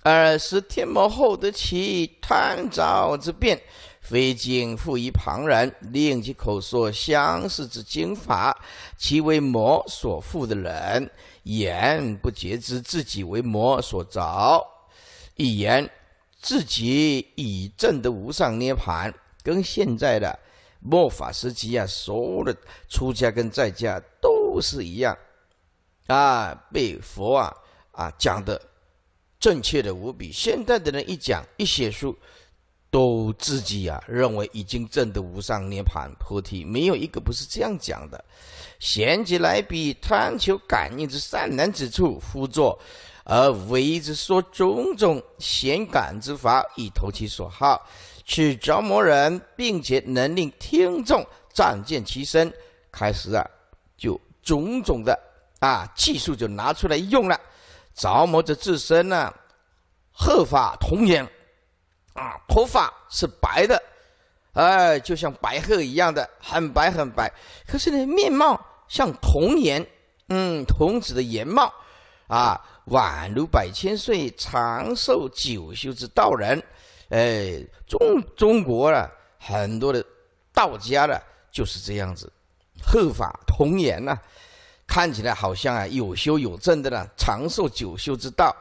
而是天魔后得其贪着之变，非经复于旁人，令其口说相似之经法，其为魔所附的人，言不觉知自己为魔所着，一言自己已证得无上涅盘，跟现在的。末法时期啊，所有的出家跟在家都是一样，啊，被佛啊啊讲的正确的无比。现代的人一讲一写书，都自己啊认为已经证得无上涅盘菩提，没有一个不是这样讲的。闲起来比贪求感应之善难之处，忽作而为之说种种显感之法，以投其所好。去着魔人，并且能令听众仗剑其身，开始啊，就种种的啊技术就拿出来用了，着魔着自身呢，鹤发童颜，啊，头发是白的，哎，就像白鹤一样的，很白很白。可是呢，面貌像童颜，嗯，童子的颜貌，啊，宛如百千岁长寿九修之道人。哎，中中国啊，很多的道家呢，就是这样子，鹤法童颜呐，看起来好像啊有修有证的呢，长寿久修之道，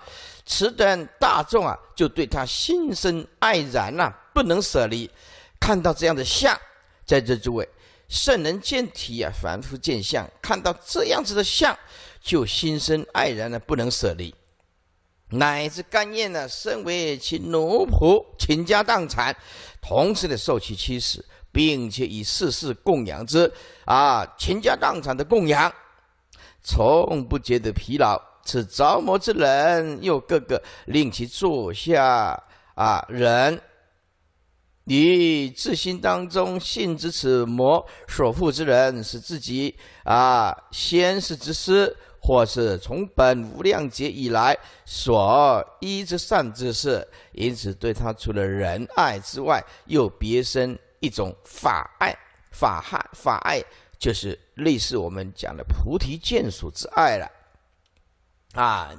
此等大众啊就对他心生爱然呐，不能舍离。看到这样的相，在这诸位圣人见体啊，凡夫见相，看到这样子的相，就心生爱然呢，不能舍离。乃至甘愿呢，身为其奴仆，倾家荡产，同时的受其驱使，并且以世事供养之，啊，倾家荡产的供养，从不觉得疲劳。此着魔之人，又个个令其坐下，啊，人，你自心当中信之，此魔所负之人是自己，啊，先是之师。或是从本无量劫以来所依之善之事，因此对他除了仁爱之外，又别生一种法爱、法汉、法爱，就是类似我们讲的菩提眷属之爱了。啊，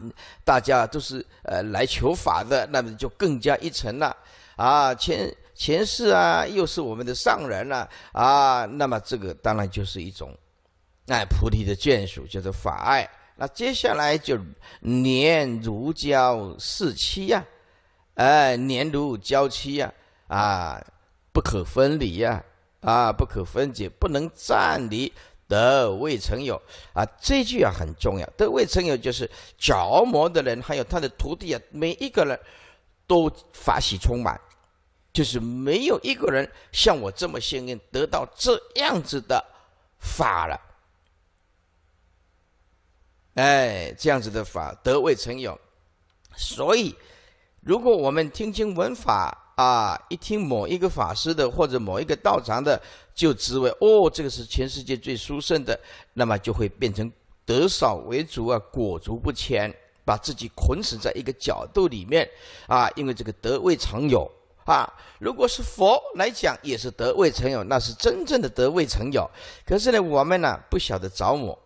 大家都是呃来求法的，那么就更加一层了。啊，前前世啊，又是我们的上人了啊，那么这个当然就是一种。爱菩提的眷属叫做法爱。那接下来就年如胶似漆呀，哎，年如胶漆呀，啊，不可分离呀，啊，不可分解，不能暂离。得未曾有啊，这句啊很重要。得未曾有就是着魔的人，还有他的徒弟啊，每一个人都法喜充满，就是没有一个人像我这么幸运，得到这样子的法了。哎，这样子的法德未曾有，所以如果我们听经闻法啊，一听某一个法师的或者某一个道场的，就知为哦，这个是全世界最殊胜的，那么就会变成得少为主啊，裹足不前，把自己捆死在一个角度里面啊，因为这个德未曾有啊。如果是佛来讲，也是德未曾有，那是真正的德未曾有。可是呢，我们呢不晓得着魔，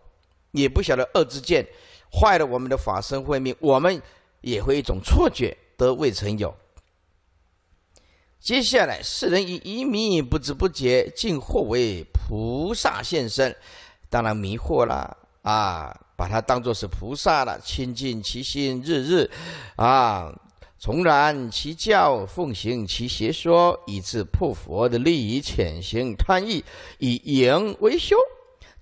也不晓得恶之见坏了我们的法身慧命，我们也会一种错觉，得未曾有。接下来，世人以愚迷不知不觉，竟或为菩萨现身，当然迷惑了啊，把他当作是菩萨了。亲近其心，日日啊，重燃其教，奉行其邪说，以致破佛的利益，潜行贪欲，以淫为修。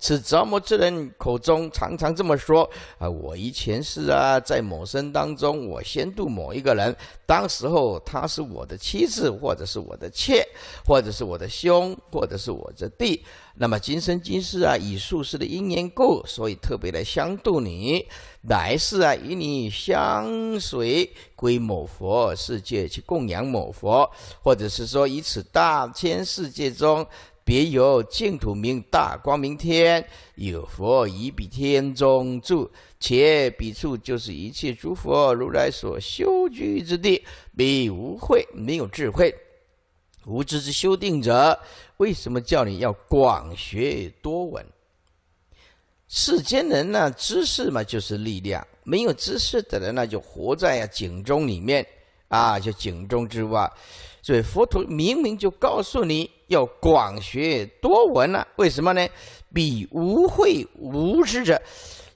此着魔之人口中常常这么说啊，我以前是啊，在某生当中，我先度某一个人，当时候他是我的妻子，或者是我的妾，或者是我的兄，或者是我的弟。那么今生今世啊，以术士的姻缘故，所以特别来相度你来世啊，与你相随归某佛世界去供养某佛，或者是说以此大千世界中。别有净土名大光明天，有佛以比天中住，且彼处就是一切诸佛如来所修居之地，彼无慧，没有智慧，无知之修定者，为什么叫你要广学多闻？世间人呢，知识嘛就是力量，没有知识的人呢，就活在啊井中里面啊，就井中之蛙，所以佛陀明明就告诉你。要广学多闻了，为什么呢？比无慧无知者，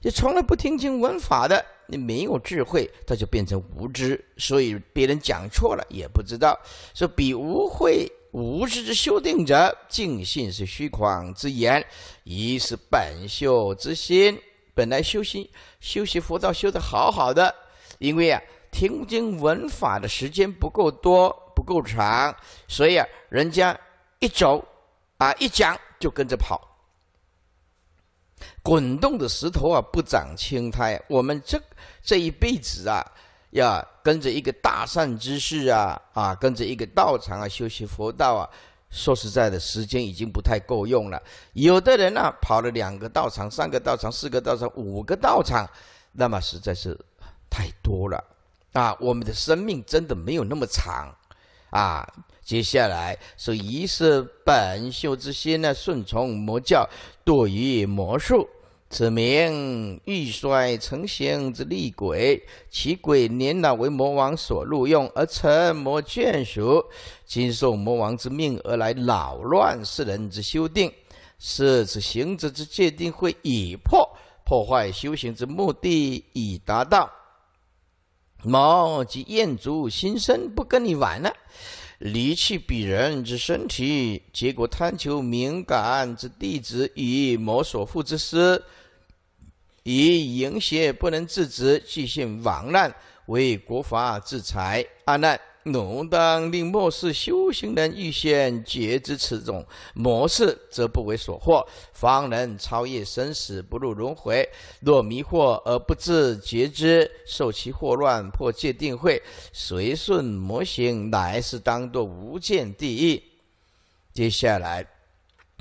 就从来不听经闻法的，你没有智慧，他就变成无知，所以别人讲错了也不知道。说比无慧无知之修定者，尽信是虚狂之言，疑是本修之心。本来修心、修习佛道修得好好的，因为啊，听经闻法的时间不够多、不够长，所以啊，人家。一走，啊，一讲就跟着跑。滚动的石头啊，不长青苔。我们这这一辈子啊，要跟着一个大善之士啊，啊，跟着一个道场啊，修习佛道啊。说实在的，时间已经不太够用了。有的人呢，跑了两个道场、三个道场、四个道场、五个道场，那么实在是太多了。啊，我们的生命真的没有那么长。啊，接下来是以是本修之心呢，顺从魔教，堕于魔术，此名欲衰成形之厉鬼。其鬼年老，为魔王所录用，而成魔眷属，今受魔王之命而来扰乱世人之修定，是此行者之戒定会已破，破坏修行之目的已达到。毛及燕族心生不跟你玩了，离弃鄙人之身体，结果贪求敏感之弟子以谋所附之私，以淫邪不能自止，即兴亡难，为国法制裁，阿难，奴当令末世修行人预先觉知此种模式，则不为所惑，方能超越生死，不入轮回。若迷惑而不自觉知，受其惑乱，破戒定慧，随顺魔行，乃是当作无间地狱。接下来，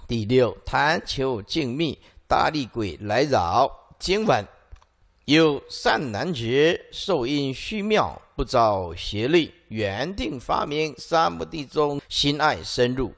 第六贪求静谧，大力鬼来扰，经文有善男子，受因虚妙，不遭邪力。原定发明三摩地中心爱深入，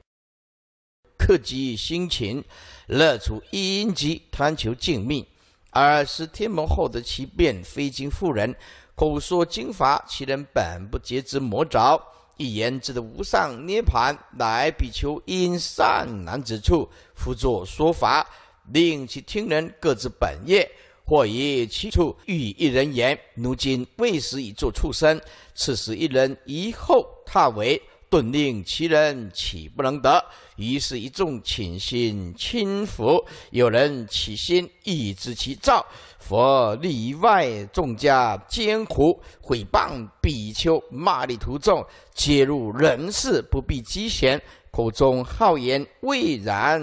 克己心勤，乐出一音级，贪求静命。而使天魔厚得其变，非经妇人，口说经法，其人本不觉知魔爪，一言之的无上涅盘，乃比丘因善男子处，复作说法，令其听人各自本业。或以其处欲以一人言，如今未时以作畜生，此时一人一后，他为顿令其人岂不能得？于是，一众请心轻浮，有人起心抑制其躁。佛里外众家艰苦，毁谤比丘，骂力徒众，皆入人世，不必积嫌，口中好言未然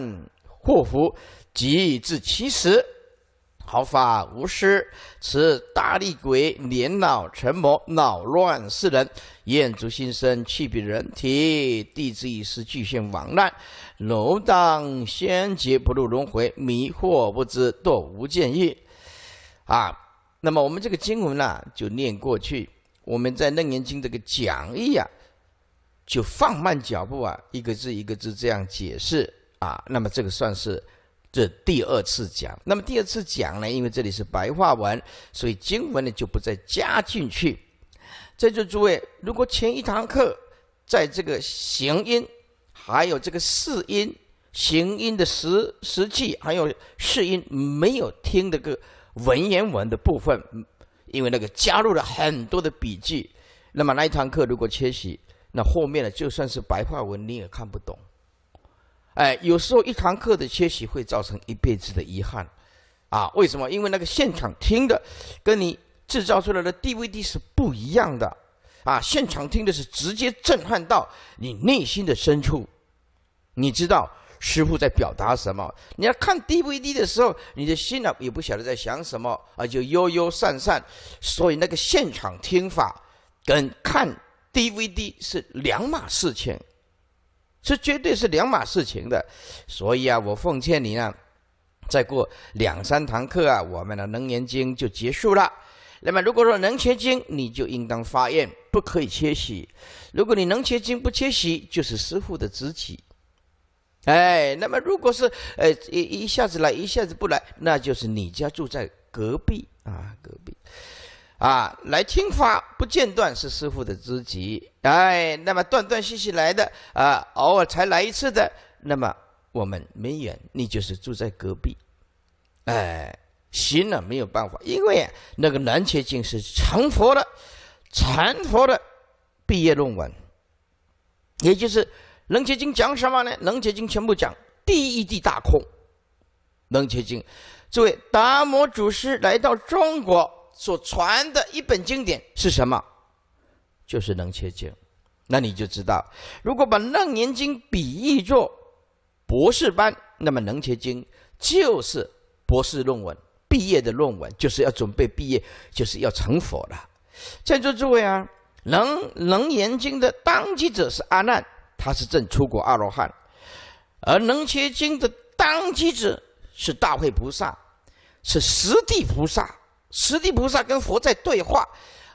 祸福，及至其时。毫发无失，此大力鬼年老成魔，恼乱世人，厌足心生，气比人体，地之以事俱现网难，楼当仙劫不入轮回，迷惑不知堕无间狱。啊，那么我们这个经文呢，就念过去。我们在楞严经这个讲义啊，就放慢脚步啊，一个字一个字这样解释啊。那么这个算是。这第二次讲，那么第二次讲呢？因为这里是白话文，所以经文呢就不再加进去。在座诸位，如果前一堂课在这个行音还有这个四音行音的实实际，还有四音没有听的个文言文的部分，因为那个加入了很多的笔记，那么那一堂课如果缺席，那后面呢就算是白话文你也看不懂。哎，有时候一堂课的缺席会造成一辈子的遗憾，啊，为什么？因为那个现场听的，跟你制造出来的 DVD 是不一样的，啊，现场听的是直接震撼到你内心的深处，你知道师傅在表达什么。你要看 DVD 的时候，你的心呢也不晓得在想什么，啊，就悠悠散散。所以那个现场听法跟看 DVD 是两码事情。这绝对是两码事情的，所以啊，我奉劝你呢，再过两三堂课啊，我们的能源经就结束了。那么，如果说能切经，你就应当发愿，不可以缺席。如果你能切经不缺席，就是师傅的知己。哎，那么如果是呃一一下子来一下子不来，那就是你家住在隔壁啊，隔壁。啊，来听法不间断是师父的知己。哎，那么断断续续来的啊，偶尔才来一次的，那么我们没缘。你就是住在隔壁，哎，行了，没有办法，因为那个《南切经》是成佛的，禅佛的毕业论文。也就是《楞伽经》讲什么呢？《楞伽经》全部讲第一地大空。《楞伽经》，这位达摩祖师来到中国。所传的一本经典是什么？就是《楞伽经》。那你就知道，如果把《楞严经》比喻作博士班，那么《楞伽经》就是博士论文，毕业的论文就是要准备毕业，就是要成佛了。在座诸位啊，《楞楞严经》的当机者是阿难，他是正出国阿罗汉；而《楞伽经》的当机者是大慧菩萨，是十地菩萨。十地菩萨跟佛在对话，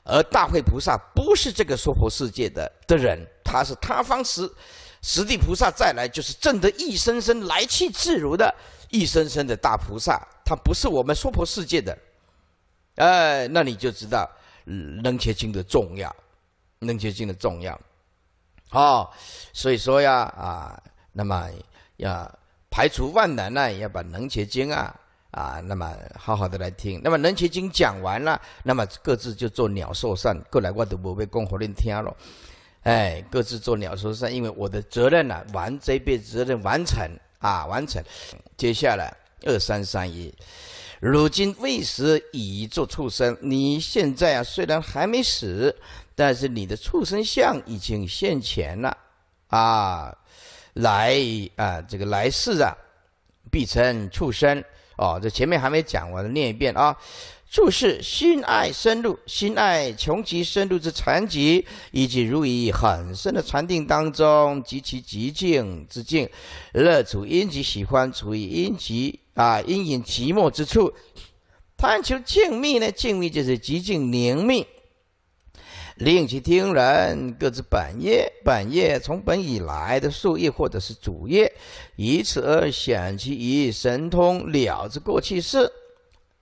而大慧菩萨不是这个娑婆世界的的人，他是他方十十地菩萨再来，就是证得一生生来去自如的一生生的大菩萨，他不是我们娑婆世界的。哎，那你就知道能伽经的重要，能伽经的重要，哦，所以说呀，啊，那么要排除万难呢，要把能伽经啊。啊，那么好好的来听。那么《楞严经》讲完了，那么各自就做鸟兽散，过来我都不会供佛人听了。哎，各自做鸟兽散，因为我的责任呢，完这一子责任完成啊，完成。接下来二三三一，如今未死已做畜生。你现在啊，虽然还没死，但是你的畜生相已经现前了啊。来啊，这个来世啊，必成畜生。哦，这前面还没讲完，念一遍啊。注释：心爱深入，心爱穷极深入之残疾，以及如以很深的禅定当中及其极静之境，乐处阴极喜欢处于阴极啊阴影寂寞之处，探求静谧呢？静谧就是极静宁谧。令其听人各自本业，本业从本以来的树叶或者是主业，以此而显其一神通了之过去事。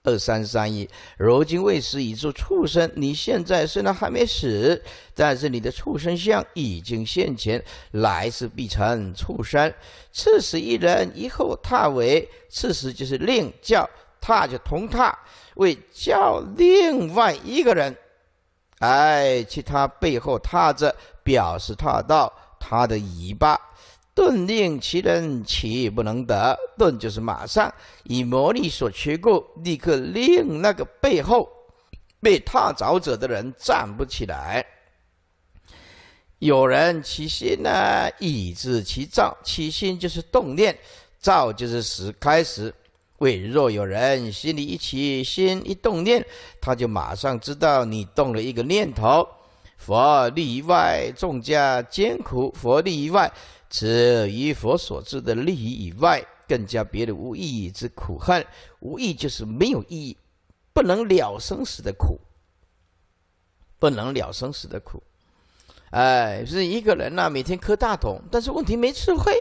二三三一，如今未死，已作畜生。你现在虽然还没死，但是你的畜生相已经现前，来世必成畜生。刺死一人，以后踏为刺死，就是令教踏就同踏，为叫另外一个人。哎，其他背后踏着，表示踏到他的尾巴，顿令其人岂不能得。顿就是马上以魔力所驱故，立刻令那个背后被踏着者的人站不起来。有人其心呢，以治其躁，其心就是动念，躁就是始开始。为若有人心里一起心一动念，他就马上知道你动了一个念头。佛利益外，众加艰苦；佛利益外，此于佛所知的利益以外，更加别的无意义之苦恨。无义就是没有意义，不能了生死的苦，不能了生死的苦。哎，是一个人呐，每天磕大头，但是问题没智慧。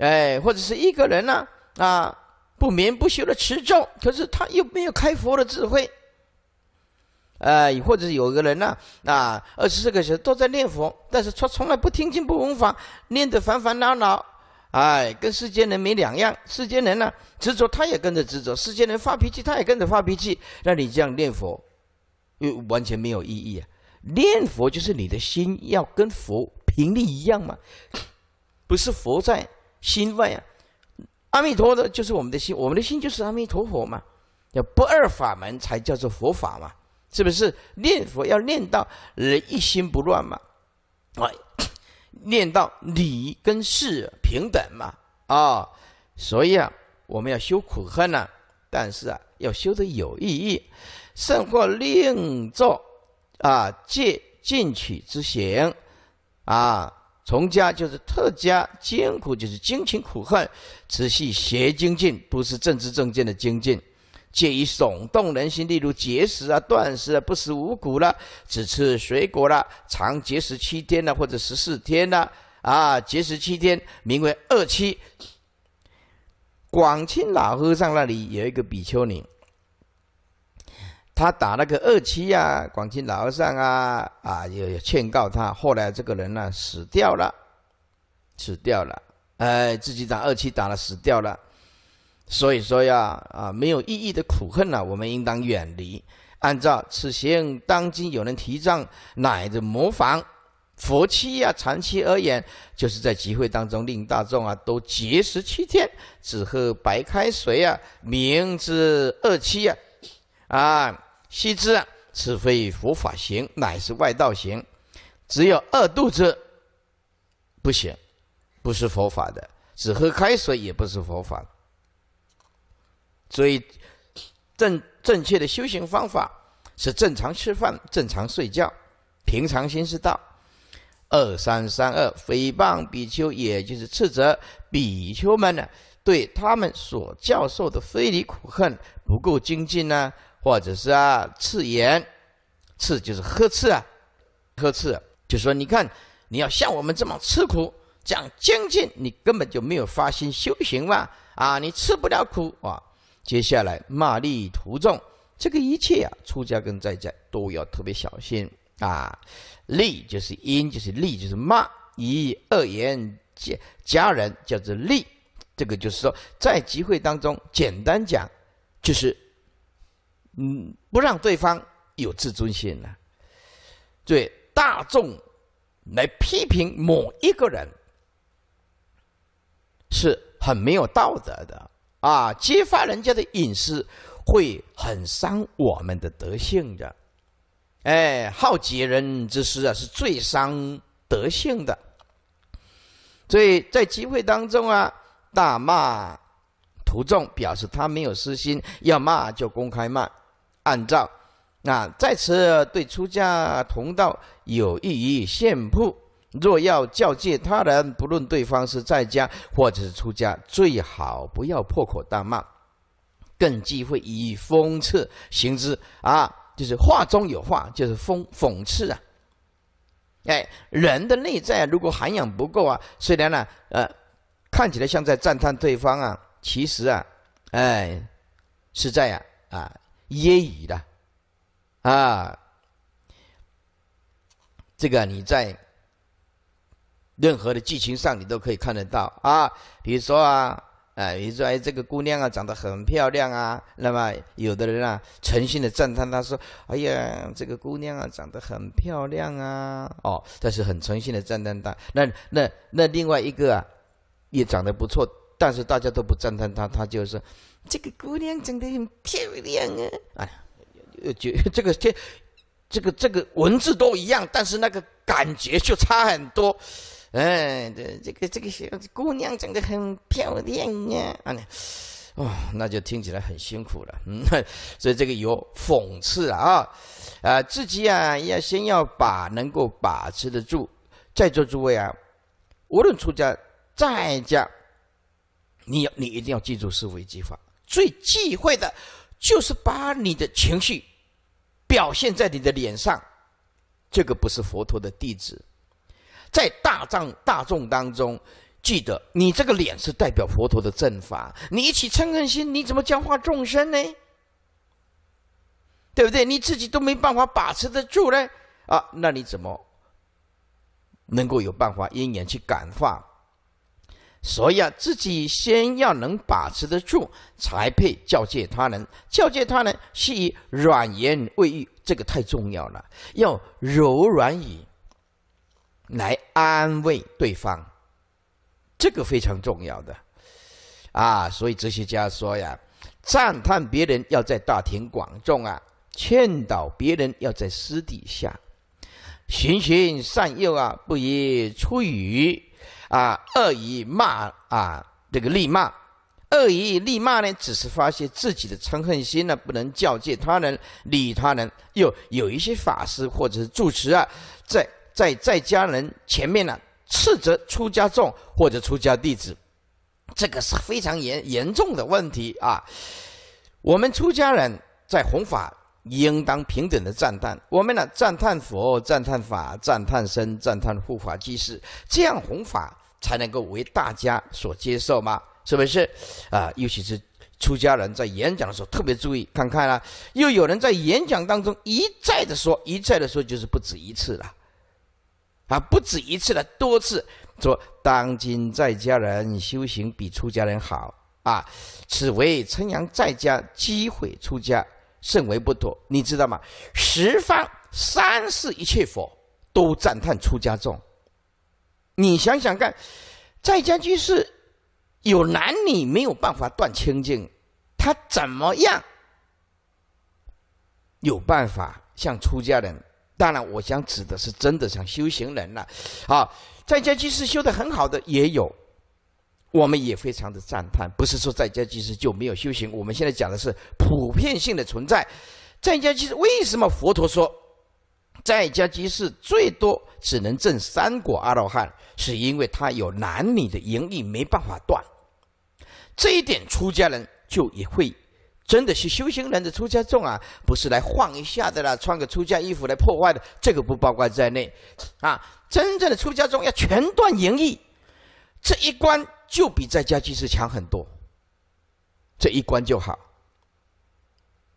哎，或者是一个人呢，啊，不眠不休的持咒，可是他又没有开佛的智慧。哎，或者有个人呢，啊，二十四个小时都在念佛，但是他从来不听经不闻法，念得烦烦恼恼，哎，跟世间人没两样。世间人呢执着，他也跟着执着；世间人发脾气，他也跟着发脾气。那你这样念佛，又完全没有意义啊！念佛就是你的心要跟佛频率一样嘛，不是佛在。心外啊，阿弥陀的，就是我们的心，我们的心就是阿弥陀佛嘛。要不二法门才叫做佛法嘛，是不是？念佛要念到一心不乱嘛，啊，念到理跟事平等嘛，啊，所以啊，我们要修苦恨呢，但是啊，要修得有意义，胜过令作啊，借进取之行，啊。从家就是特家，艰苦就是精勤苦恨，持系学精进，不是政治政见的精进，借以耸动人心，例如节食啊、断食啊，不食五谷啦、只吃水果啦、长节食七天呐或者十四天呐。啊，节食七天名为二七。广清老和尚那里有一个比丘尼。他打那个二七呀，广清老和尚啊啊也劝告他，后来这个人呢死掉了，死掉了，哎，自己打二七打了死掉了，所以说呀啊没有意义的苦恨呢，我们应当远离。按照此行，当今有人提倡乃至模仿佛七呀，长期而言，就是在集会当中令大众啊都节食七天，只喝白开水呀，明知二七呀，啊。须知，啊，此非佛法行，乃是外道行。只有饿肚子，不行，不是佛法的；只喝开水，也不是佛法。所以，正正确的修行方法是正常吃饭、正常睡觉、平常心是道。二三三二，诽谤比丘，也就是斥责比丘们呢，对他们所教授的非离苦恨不够精进呢。或者是啊，斥眼，斥就是呵斥啊，呵斥，就说你看，你要像我们这么吃苦，这样精进，你根本就没有发心修行嘛，啊，你吃不了苦啊。接下来骂力屠众，这个一切啊，出家跟在家都要特别小心啊。利就是因，就是利就是骂，以恶言家家人叫做利。这个就是说在集会当中，简单讲，就是。嗯，不让对方有自尊心呢。对大众来批评某一个人是很没有道德的啊！揭发人家的隐私会很伤我们的德性的。哎，好揭人之私啊，是最伤德性的。所以在集会当中啊，大骂涂众表示他没有私心，要骂就公开骂。按照，那在此对出家同道有益于现铺。若要教诫他人，不论对方是在家或者是出家，最好不要破口大骂，更忌讳以讽刺行之。啊，就是话中有话，就是讽讽刺啊。哎，人的内在如果涵养不够啊，虽然呢，呃，看起来像在赞叹对方啊，其实啊，哎，是这样啊。耶语的，啊，这个你在任何的剧情上你都可以看得到啊，比如说啊，哎，比如说哎，这个姑娘啊，长得很漂亮啊，那么有的人啊，诚心的赞叹她，说，哎呀，这个姑娘啊，长得很漂亮啊，哦，这是很诚心的赞叹她。那那那另外一个啊，也长得不错，但是大家都不赞叹她，她就是。这个姑娘长得很漂亮啊！啊，就这 这个这，这个这个文字都一样，但是那个感觉就差很多。哎，这这个这个小姑娘长得很漂亮啊！啊，哦，那就听起来很辛苦了。嗯，所以这个有讽刺啊，啊，自己啊要先要把能够把持得住，在座诸位啊，无论出家在家，你要你一定要记住四维机法。最忌讳的，就是把你的情绪表现在你的脸上。这个不是佛陀的弟子，在大藏大众当中，记得你这个脸是代表佛陀的正法。你一起嗔恨心，你怎么教化众生呢？对不对？你自己都没办法把持得住呢，啊！那你怎么能够有办法因缘去感化？所以啊，自己先要能把持得住，才配教诫他人。教诫他人是以软言慰喻，这个太重要了。要柔软语来安慰对方，这个非常重要的。啊，所以哲学家说呀，赞叹别人要在大庭广众啊，劝导别人要在私底下，循循善诱啊，不宜出语。啊，恶意骂啊，这个力骂，恶意力骂呢，只是发泄自己的嗔恨心呢，不能教诫他人、理他人。又有一些法师或者是住持啊，在在在家人前面呢，斥责出家众或者出家弟子，这个是非常严严重的问题啊。我们出家人在弘法。应当平等的赞叹，我们呢赞叹佛、赞叹法、赞叹僧、赞叹护法居士，这样弘法才能够为大家所接受嘛？是不是？啊，尤其是出家人在演讲的时候特别注意，看看啊。又有人在演讲当中一再的说，一再的说，就是不止一次了，啊，不止一次了，多次说当今在家人修行比出家人好啊，此为称扬在家机会出家。甚为不妥，你知道吗？十方三世一切佛都赞叹出家众。你想想看，在家居士有男女没有办法断清净，他怎么样有办法像出家人？当然，我想指的是真的像修行人了。啊，在家居士修的很好的也有。我们也非常的赞叹，不是说在家即世就没有修行，我们现在讲的是普遍性的存在。在家即世为什么佛陀说在家即世最多只能证三果阿罗汉，是因为他有男女的淫欲没办法断。这一点出家人就也会，真的是修行人的出家众啊，不是来晃一下的啦，穿个出家衣服来破坏的，这个不包括在内。啊，真正的出家众要全断淫欲，这一关。就比在家居士强很多，这一关就好。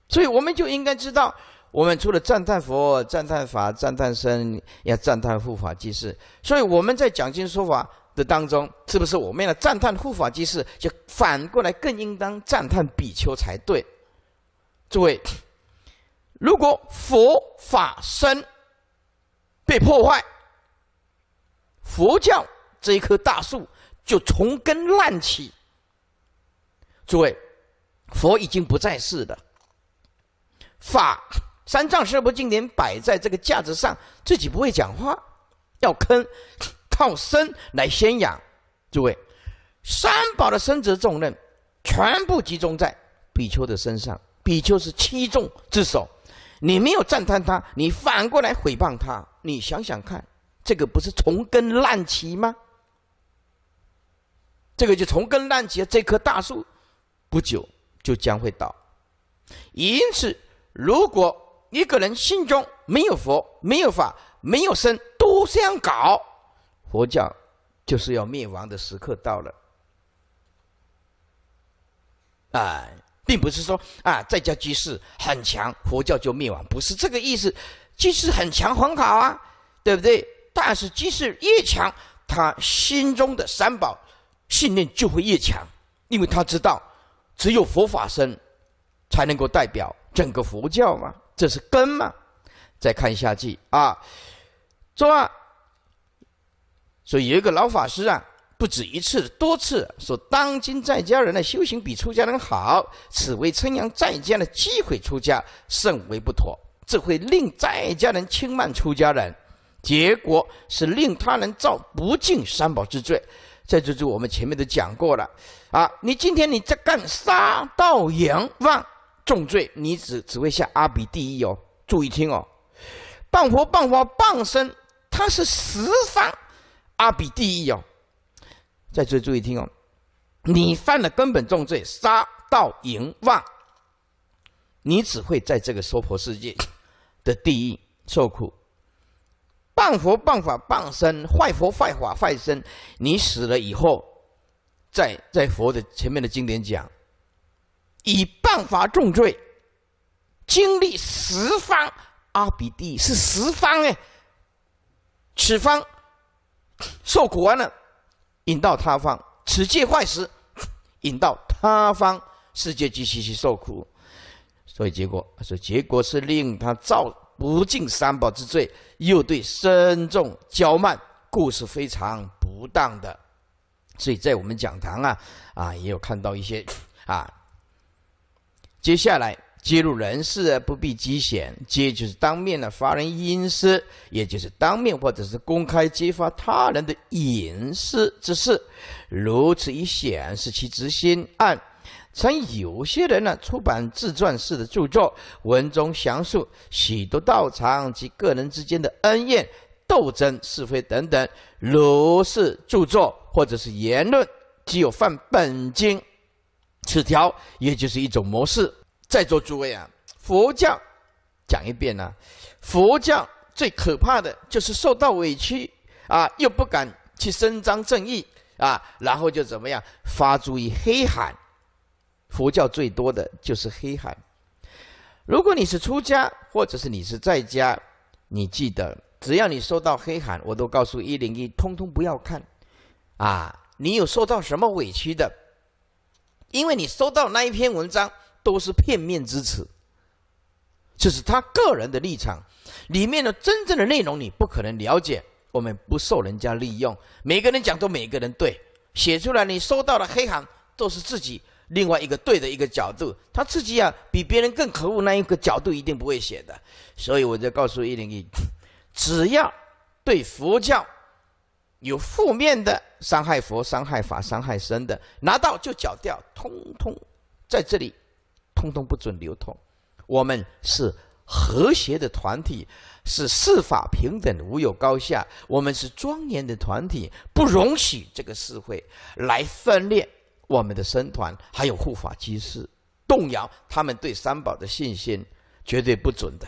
所以我们就应该知道，我们除了赞叹佛、赞叹法、赞叹身，要赞叹护法居士。所以我们在讲经说法的当中，是不是我们要赞叹护法居士，就反过来更应当赞叹比丘才对？诸位，如果佛法身被破坏，佛教这一棵大树。就从根烂起。诸位，佛已经不在世了，法《三藏十二部经典》摆在这个架子上，自己不会讲话，要坑，靠身来宣扬。诸位，三宝的身职重任全部集中在比丘的身上，比丘是七众之首。你没有赞叹他，你反过来毁谤他，你想想看，这个不是从根烂起吗？这个就从根烂结，这棵大树不久就将会倒。因此，如果一个人心中没有佛、没有法、没有身，都这样搞，佛教就是要灭亡的时刻到了。啊，并不是说啊在家居士很强，佛教就灭亡，不是这个意思。居士很强很好啊，对不对？但是居士越强，他心中的三宝。信念就会越强，因为他知道，只有佛法僧，才能够代表整个佛教嘛，这是根嘛。再看下去啊，做。所以有一个老法师啊，不止一次、多次说，当今在家人的修行比出家人好，此为称扬在家的机会，出家甚为不妥，这会令在家人轻慢出家人，结果是令他人造不敬三宝之罪。这就是我们前面都讲过了，啊，你今天你在干杀盗淫妄重罪，你只只会下阿鼻地狱哦！注意听哦，谤佛、谤法、谤生，它是十方阿鼻地狱哦！再这注意听哦，你犯了根本重罪，杀盗淫妄，你只会在这个娑婆世界的地狱受苦。谤佛谤法谤身，坏佛坏法坏身。你死了以后，在在佛的前面的经典讲，以谤法重罪，经历十方阿鼻地是十方哎，此方受苦完了，引到他方，此界坏时，引到他方世界继续去受苦。所以结果以结果是令他造不尽三宝之罪。又对身重骄慢，故事非常不当的，所以在我们讲堂啊，啊，也有看到一些，啊，接下来揭露人事不必机险，揭就是当面的发人隐私，也就是当面或者是公开揭发他人的隐私之事，如此一显示其之心暗。曾有些人呢出版自传式的著作，文中详述许多道场及个人之间的恩怨、斗争、是非等等。如是著作或者是言论，即有犯本经，此条也就是一种模式。在座诸位啊，佛教讲一遍呢，佛教最可怕的就是受到委屈啊，又不敢去伸张正义啊，然后就怎么样发诸于黑喊。佛教最多的就是黑海。如果你是出家，或者是你是在家，你记得，只要你收到黑函，我都告诉一零一，通通不要看。啊，你有受到什么委屈的？因为你收到那一篇文章，都是片面之词，就是他个人的立场，里面的真正的内容你不可能了解。我们不受人家利用，每个人讲都每个人对，写出来你收到的黑函都是自己。另外一个对的一个角度，他自己啊比别人更可恶，那一个角度一定不会写的。所以我就告诉一零一，只要对佛教有负面的伤害佛、伤害法、伤害身的，拿到就绞掉，通通在这里通通不准流通。我们是和谐的团体，是四法平等，无有高下。我们是庄严的团体，不容许这个社会来分裂。我们的僧团还有护法居士，动摇他们对三宝的信心，绝对不准的。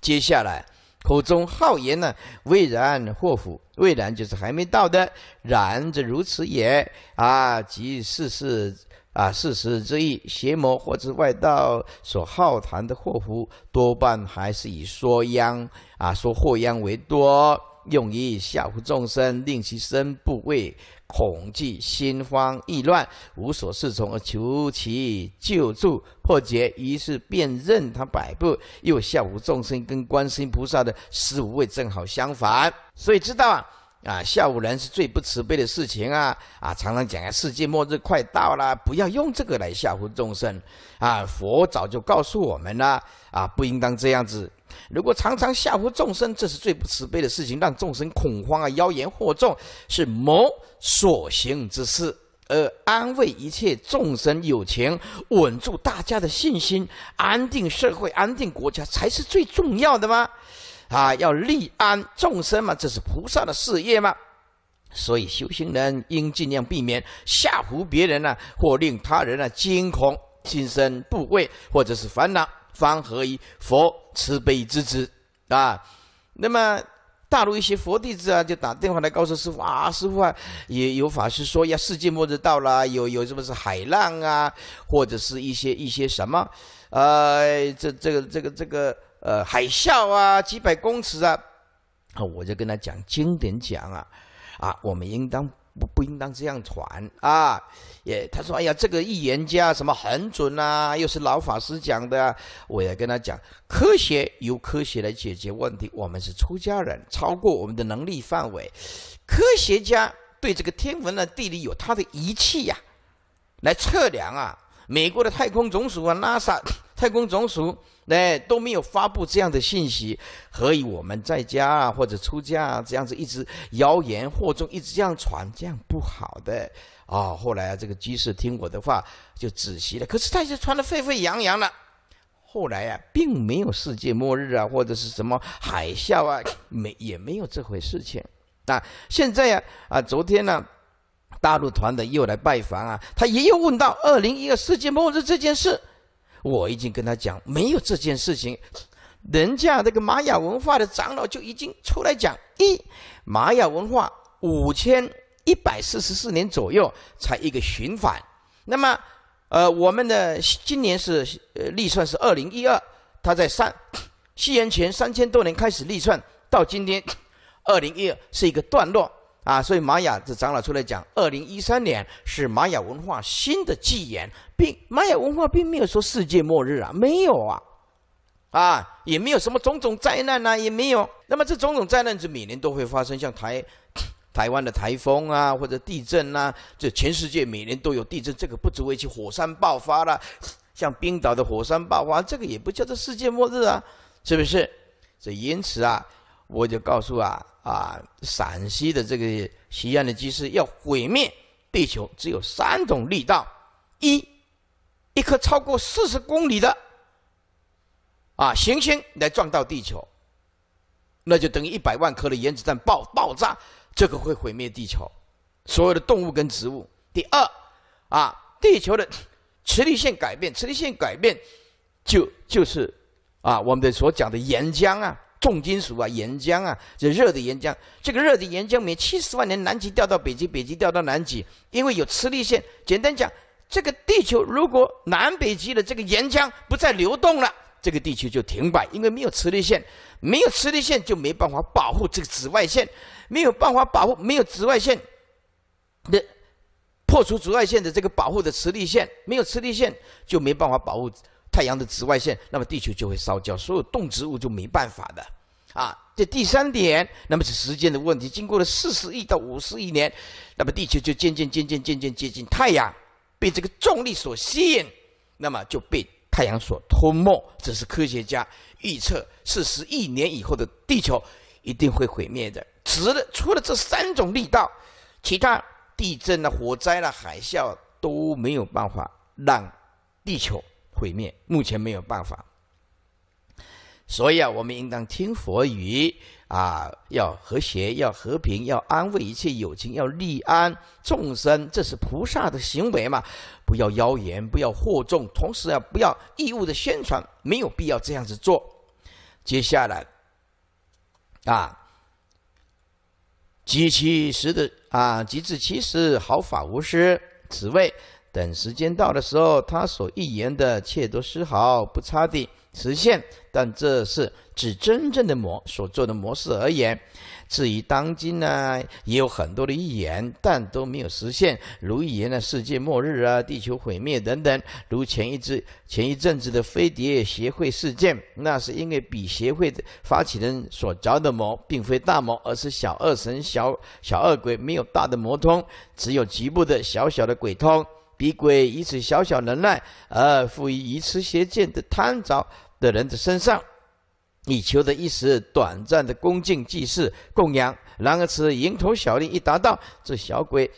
接下来，口中好言呢，未然祸福，未然就是还没到的，然则如此也啊，即事事啊事实之意。邪魔或者外道所好谈的祸福，多半还是以说殃啊说祸殃为多，用以吓唬众生，令其身不畏。恐惧、心慌意乱、无所适从，而求其救助、破解，于是便任他摆布，又下无众生，跟观世音菩萨的十五位正好相反，所以知道。啊，啊，吓唬人是最不慈悲的事情啊！啊，常常讲啊，世界末日快到了，不要用这个来吓唬众生，啊，佛早就告诉我们了，啊，不应当这样子。如果常常吓唬众生，这是最不慈悲的事情，让众生恐慌啊，妖言惑众是谋所行之事，而安慰一切众生，友情，稳住大家的信心，安定社会，安定国家才是最重要的吗？啊，要利安众生嘛，这是菩萨的事业嘛。所以修行人应尽量避免吓唬别人呢，或令他人啊惊恐、心生怖畏，或者是烦恼，方合以佛慈悲之子啊。那么大陆一些佛弟子啊，就打电话来告诉师傅啊，师傅啊，也有法师说呀，世界末日到了，有有什么是海浪啊，或者是一些一些什么，呃，这这个这个这个。呃，海啸啊，几百公尺啊，我就跟他讲经典讲啊，啊，我们应当不不应当这样传啊。也他说，哎呀，这个预言家什么很准呐，又是老法师讲的。我也跟他讲，科学由科学来解决问题，我们是出家人，超过我们的能力范围。科学家对这个天文啊、地理有他的仪器呀，来测量啊。美国的太空总署啊，拉萨。太空总署，哎，都没有发布这样的信息，何以我们在家啊或者出家啊这样子一直谣言惑众，一直这样传，这样不好的哦，后来啊，这个居士听我的话就止息了，可是他就传得沸沸扬扬了。后来啊，并没有世界末日啊，或者是什么海啸啊，没，也没有这回事情。那现在呀，啊，昨天呢，大陆团的又来拜访啊，他也有问到二零一二世界末日这件事。我已经跟他讲，没有这件事情，人家那个玛雅文化的长老就已经出来讲，一玛雅文化五千一百四十四年左右才一个循环，那么，呃，我们的今年是呃历算是二零一二，他在三，西元前三千多年开始历算，到今天二零一二是一个段落。啊，所以玛雅这长老出来讲，二零一三年是玛雅文化新的纪元，并玛雅文化并没有说世界末日啊，没有啊，啊，也没有什么种种灾难呐，也没有。那么这种种灾难是每年都会发生，像台 台湾的台风啊，或者地震呐，这全世界每年都有地震，这个不足为奇。火山爆发了，像冰岛的火山爆发，这个也不叫做世界末日啊，是不是？所以因此啊，我就告诉啊。啊，陕西的这个西安的技师要毁灭地球，只有三种力道：一，一颗超过四十公里的啊行星来撞到地球，那就等于一百万颗的原子弹爆爆炸，这个会毁灭地球所有的动物跟植物。第二，啊，地球的磁力线改变，磁力线改变，就就是啊，我们的所讲的岩浆啊。重金属啊，岩浆啊，这热的岩浆。这个热的岩浆每七十万年，南极掉到北极，北极掉到南极，因为有磁力线。简单讲，这个地球如果南北极的这个岩浆不再流动了，这个地球就停摆，因为没有磁力线。没有磁力线就没办法保护这个紫外线，没有办法保护没有紫外线的破除紫外线的这个保护的磁力线，没有磁力线就没办法保护太阳的紫外线，那么地球就会烧焦，所有动植物就没办法的。啊，这第三点，那么是时间的问题，经过了四十亿到五十亿年，那么地球就渐渐渐渐渐渐接近太阳，被这个重力所吸引，那么就被太阳所吞没。这是科学家预测四十亿年以后的地球一定会毁灭的。除了除了这三种力道，其他地震了、火灾了、海啸都没有办法让地球毁灭，目前没有办法。所以啊，我们应当听佛语啊，要和谐，要和平，要安慰一切友情，要利安众生，这是菩萨的行为嘛？不要妖言，不要惑众，同时啊，不要义务的宣传，没有必要这样子做。接下来啊，及其时的啊，及至其时，毫发无失，此谓等时间到的时候，他所预言的，切都丝毫不差的。实现，但这是指真正的魔所做的模式而言。至于当今呢，也有很多的预言，但都没有实现，如预言的世界末日啊、地球毁灭等等。如前一支、前一阵子的飞碟协会事件，那是因为比协会发起人所着的魔，并非大魔，而是小二神、小小二鬼，没有大的魔通，只有局部的小小的鬼通。比鬼以此小小能耐而赋于以此邪见的贪着。的人的身上，以求得一时短暂的恭敬、祭祀、供养。然而，此蝇头小利一达到，这小鬼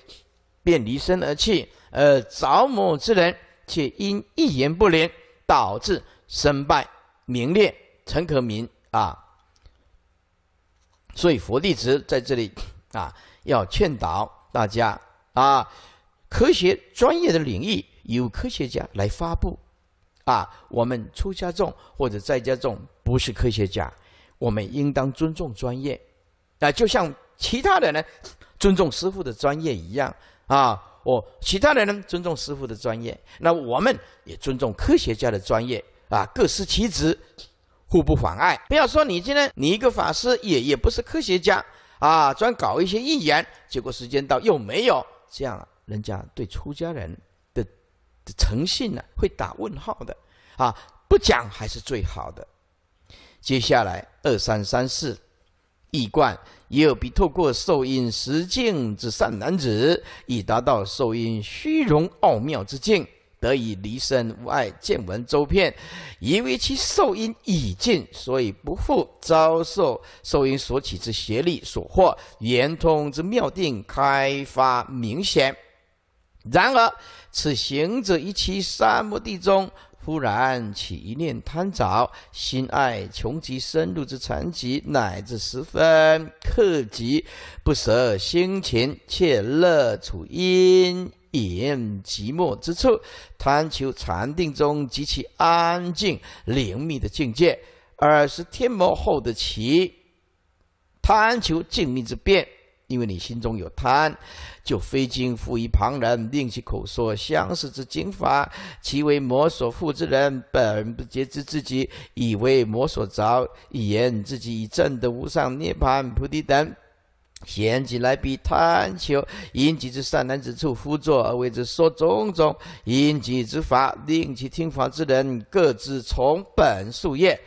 便离身而去，而着魔之人却因一言不灵，导致身败名裂，陈可名啊！所以，佛弟子在这里啊，要劝导大家啊，科学专业的领域由科学家来发布。啊，我们出家众或者在家众不是科学家，我们应当尊重专业，啊，就像其他的人尊重师傅的专业一样啊。我其他的人尊重师傅的专业，那我们也尊重科学家的专业啊，各司其职，互不妨碍。不要说你今天你一个法师也也不是科学家啊，专搞一些预言，结果时间到又没有，这样人家对出家人。诚信呢，会打问号的啊！不讲还是最好的。接下来二三三四，易观也有比透过受因实境之善男子，以达到受因虚荣奥妙之境，得以离身无碍，见闻周遍。因为其受因已尽，所以不复遭受受因所起之邪力所惑，圆通之妙定开发明显。然而，此行者一期三摩地中，忽然起一念贪着，心爱穷极深入之禅疾，乃至十分克己不舍，辛勤且乐处阴影寂寞之处，贪求禅定中极其安静灵密的境界，而是天魔后的其贪求静谧之变。因为你心中有贪，就非经付于旁人，令其口说相似之经法，其为魔所附之人，本不觉知自己，以为魔所着，以言自己已正得无上涅盘菩提等，贤即来比贪求，因己之善男子处敷坐而为之说种种因己之法，令其听法之人各自从本数业，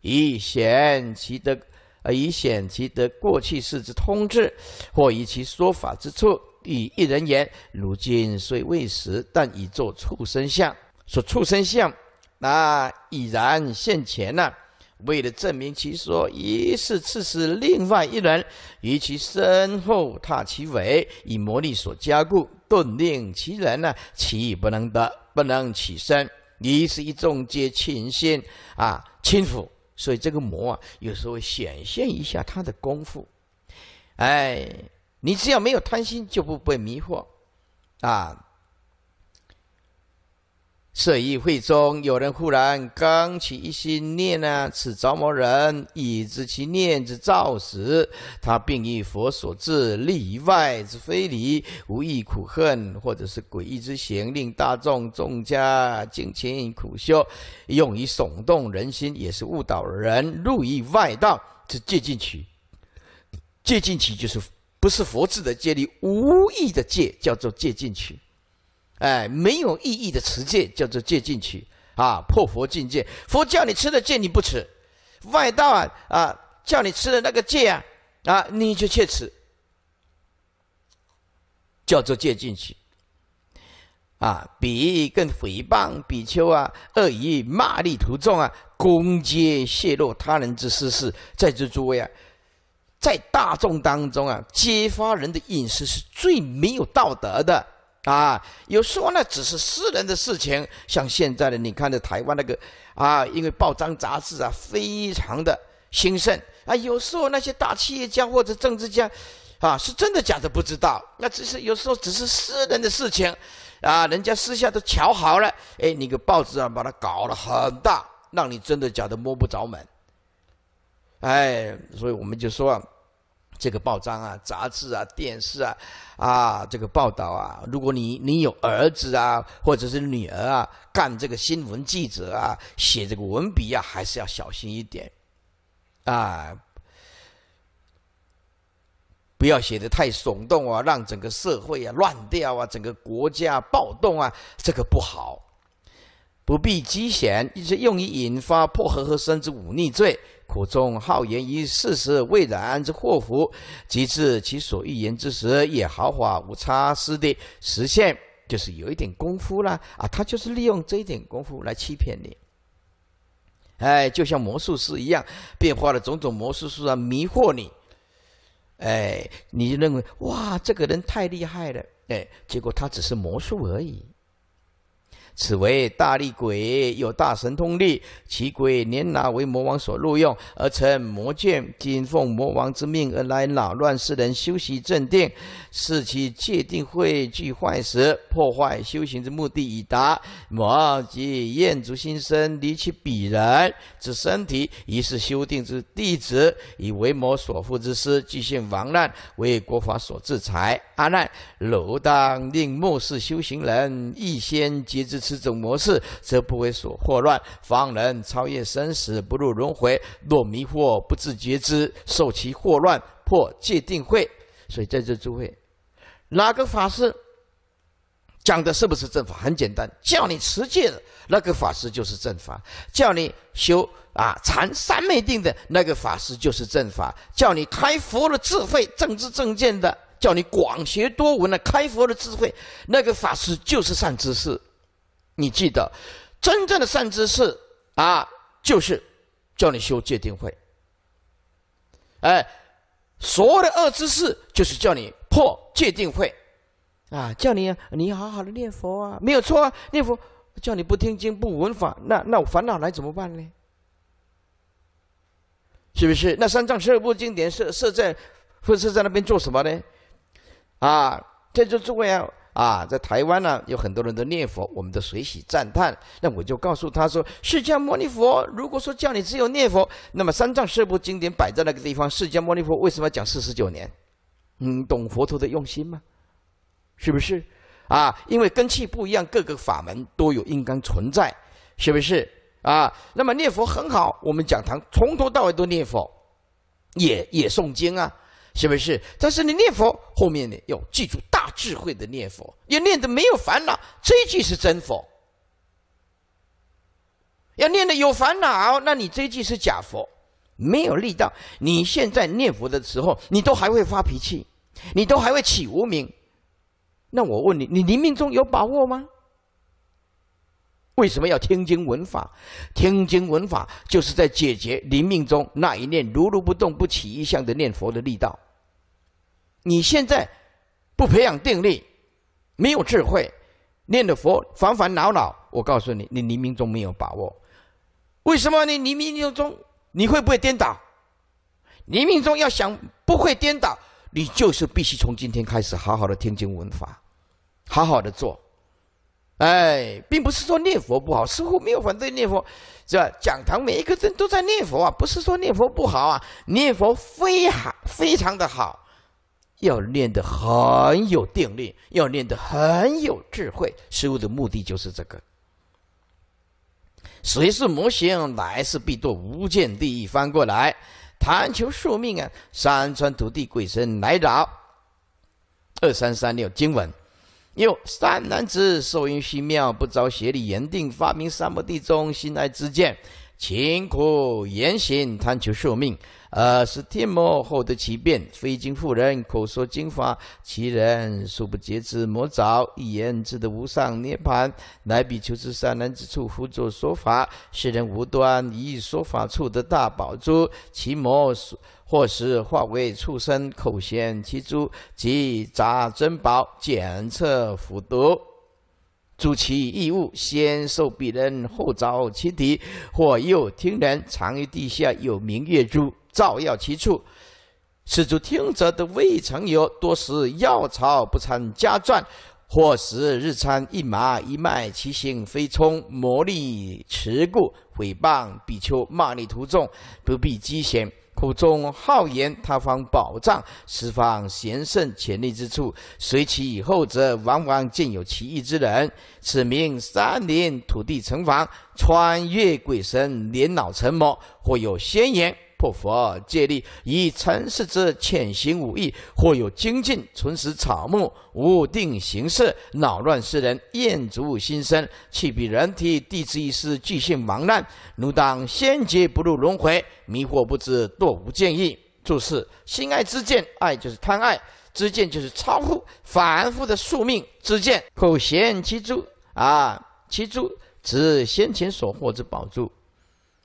以贤其德。而以显其得过去世之通志，或以其说法之处，以一人言。如今虽未识，但已作畜生相。说畜生相，那已然现前呢？为了证明其说，于是赐死另外一人，于其身后踏其尾，以魔力所加固，顿令其人呢，起不能得，不能起身。于是，一众皆倾心啊，轻浮。所以这个魔啊，有时候显现一下他的功夫。哎，你只要没有贪心，就不被迷惑啊。舍意会中，有人忽然刚起一心念呢，此着魔人已知其念之造时，他并以佛所制以外之非礼，无意苦恨，或者是诡异之行，令大众众家尽情苦修，用以耸动人心，也是误导人入于外道之戒禁曲。戒禁曲就是不是佛智的借力，无意的借，叫做戒禁曲。哎，没有意义的持戒叫做戒禁取啊，破佛境界。佛叫你吃的戒你不吃，外道啊啊叫你吃的那个戒啊啊你就去吃，叫做戒禁取。啊，比喻诽谤比丘啊，恶意骂力徒众啊，攻击泄露他人之私事，在这诸位啊，在大众当中啊，揭发人的隐私是最没有道德的。啊，有时候呢，只是私人的事情，像现在的你看的台湾那个啊，因为报章杂志啊非常的兴盛啊，有时候那些大企业家或者政治家，啊，是真的假的不知道，那只是有时候只是私人的事情，啊，人家私下都瞧好了，哎，你个报纸啊把它搞得很大，让你真的假的摸不着门，哎，所以我们就说。啊，这个报章啊、杂志啊、电视啊，啊，这个报道啊，如果你你有儿子啊，或者是女儿啊，干这个新闻记者啊，写这个文笔啊，还是要小心一点，啊，不要写的太耸动啊，让整个社会啊乱掉啊，整个国家暴动啊，这个不好。不必机嫌，一些用于引发破和和甚至忤逆罪。苦中好言于事实未然之祸福，及至其所欲言之时，也毫发无差失的实现，就是有一点功夫啦啊！他就是利用这一点功夫来欺骗你，哎，就像魔术师一样，变化了种种魔术术啊，迷惑你，哎，你认为哇，这个人太厉害了，哎，结果他只是魔术而已。此为大力鬼，有大神通力。其鬼年老，为魔王所录用，而成魔剑。今奉魔王之命而来，扰乱世人修习正定，使其戒定慧聚坏时，破坏修行之目的已达。魔即燕族新生，离其鄙人之身体，于是修定之弟子，以为魔所负之师，即现亡难，为国法所制裁。阿难，汝当令末世修行人，一先皆知。此种模式则不为所惑乱，方能超越生死，不入轮回。若迷惑不自觉知，受其惑乱，破戒定慧。所以在这诸位，哪个法师讲的是不是正法？很简单，叫你持戒的那个法师就是正法；叫你修啊禅三昧定的那个法师就是正法；叫你开佛的智慧正知正见的，叫你广学多闻的开佛的智慧，那个法师就是善知识。你记得，真正的善知识啊，就是叫你修戒定慧。哎，所谓的恶知识，就是叫你破戒定慧，啊，叫你啊，你好好的念佛啊，没有错啊，念佛叫你不听经不闻法，那那烦恼来怎么办呢？是不是？那三藏十二部经典设设在，或设在那边做什么呢？啊，在这做啊，啊，在台湾呢，有很多人都念佛，我们都随喜赞叹。那我就告诉他说：“释迦牟尼佛，如果说叫你只有念佛，那么三藏四部经典摆在那个地方，释迦牟尼佛为什么要讲四十九年？嗯，懂佛陀的用心吗？是不是？啊，因为根器不一样，各个法门都有应当存在，是不是？啊，那么念佛很好，我们讲堂从头到尾都念佛，也也诵经啊。”是不是？但是你念佛后面呢，要记住大智慧的念佛，要念的没有烦恼，这一句是真佛；要念的有烦恼，那你这一句是假佛，没有力道。你现在念佛的时候，你都还会发脾气，你都还会起无名。那我问你，你临命中有把握吗？为什么要听经闻法？听经闻法就是在解决临命中那一念如如不动、不起一相的念佛的力道。你现在不培养定力，没有智慧，念的佛烦烦恼恼。我告诉你，你冥冥中没有把握。为什么你冥冥中你会不会颠倒？临命中要想不会颠倒，你就是必须从今天开始好好的听经闻法，好好的做。哎，并不是说念佛不好，师乎没有反对念佛，是吧？讲堂每一个人都在念佛啊，不是说念佛不好啊，念佛非好非常的好。要练得很有定力，要练得很有智慧，物的目的就是这个。谁是魔仙，来世必堕无间地狱。翻过来，贪求寿命啊，山川土地鬼神来扰。二三三六经文。又善男子受因虚妙，不着邪理言定，发明三摩地中心爱之见，勤苦言行，贪求寿命。呃，是天魔后得其变，非经妇人口说经法，其人殊不觉知魔爪，一言，至得无上涅槃。乃比求之善男子处，辅作说法，世人无端以说法处得大宝珠。其魔或时化为畜生，口衔其珠及杂珍宝，检测服毒。诸其异物，先受彼人，后遭其敌，或又听人藏于地下，有明月珠。造药其处，世主听者都未曾有。多时药草不参家传，或时日参一麻一脉，其行非冲魔力持故，毁谤比丘骂力徒众，不必积嫌。苦中好言他方宝藏，十方贤圣潜力之处，随其以后者，往往见有奇异之人。此名山林土地城防，穿越鬼神年老成魔，或有仙言。破佛借力，以尘世之潜行武艺，或有精进，存实草木，无定形色，扰乱世人，厌足心生，气比人体，地之一丝俱性茫然，汝当先劫不入轮回，迷惑不知堕无见意。注释：心爱之见，爱就是贪爱；之见就是超乎反复的宿命之见。口嫌其珠，啊，其珠指先前所获之宝珠，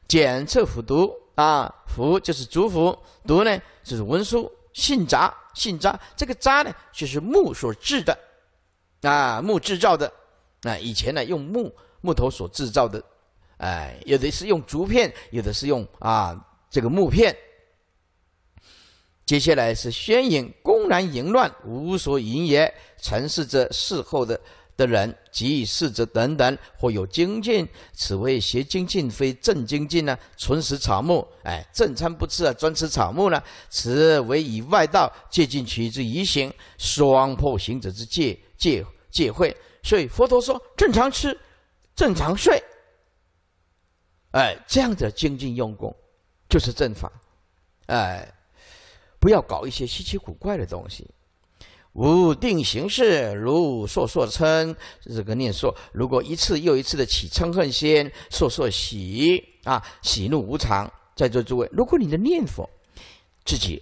检测腐毒。啊，符就是竹符，读呢就是文书。信札，信札，这个札呢就是木所制的，啊，木制造的，啊，以前呢用木木头所制造的，哎，有的是用竹片，有的是用啊这个木片。接下来是宣言，公然淫乱，无所营也。陈氏着事后的。的人给予视者等等，或有精进，此谓邪精进，非正精进呢？纯食草木，哎，正餐不吃啊，专吃草木呢？此为以外道借尽取之于行，双破行者之戒戒戒会。所以佛陀说，正常吃，正常睡，哎，这样的精进用功就是正法，哎，不要搞一些稀奇古怪的东西。无定形式，如烁烁称，这是个念说。如果一次又一次的起嗔恨心、烁烁喜啊，喜怒无常，在座诸位，如果你的念佛，自己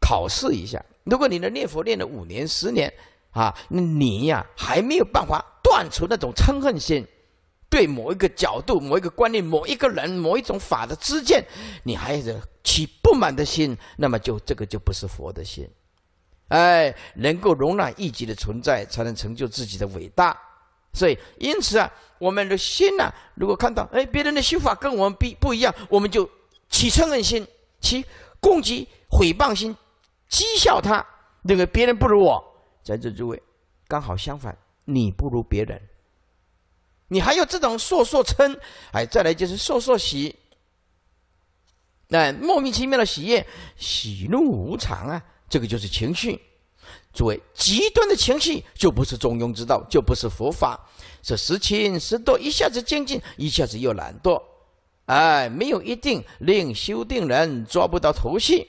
考试一下，如果你的念佛念了五年、十年啊，你呀还没有办法断除那种嗔恨心，对某一个角度、某一个观念、某一个人、某一种法的知见，你还是起不满的心，那么就这个就不是佛的心。哎，能够容纳异己的存在，才能成就自己的伟大。所以，因此啊，我们的心呐，如果看到哎，别人的修法跟我们比不一样，我们就起嗔恨心，起攻击、毁谤心、讥笑他，认为别人不如我。在这诸位，刚好相反，你不如别人，你还有这种说说嗔，哎，再来就是说说喜，那莫名其妙的喜悦、喜怒无常啊。这个就是情绪，诸位，极端的情绪就不是中庸之道，就不是佛法。这时勤时惰，一下子精进，一下子又懒惰，哎，没有一定令修定人抓不到头绪，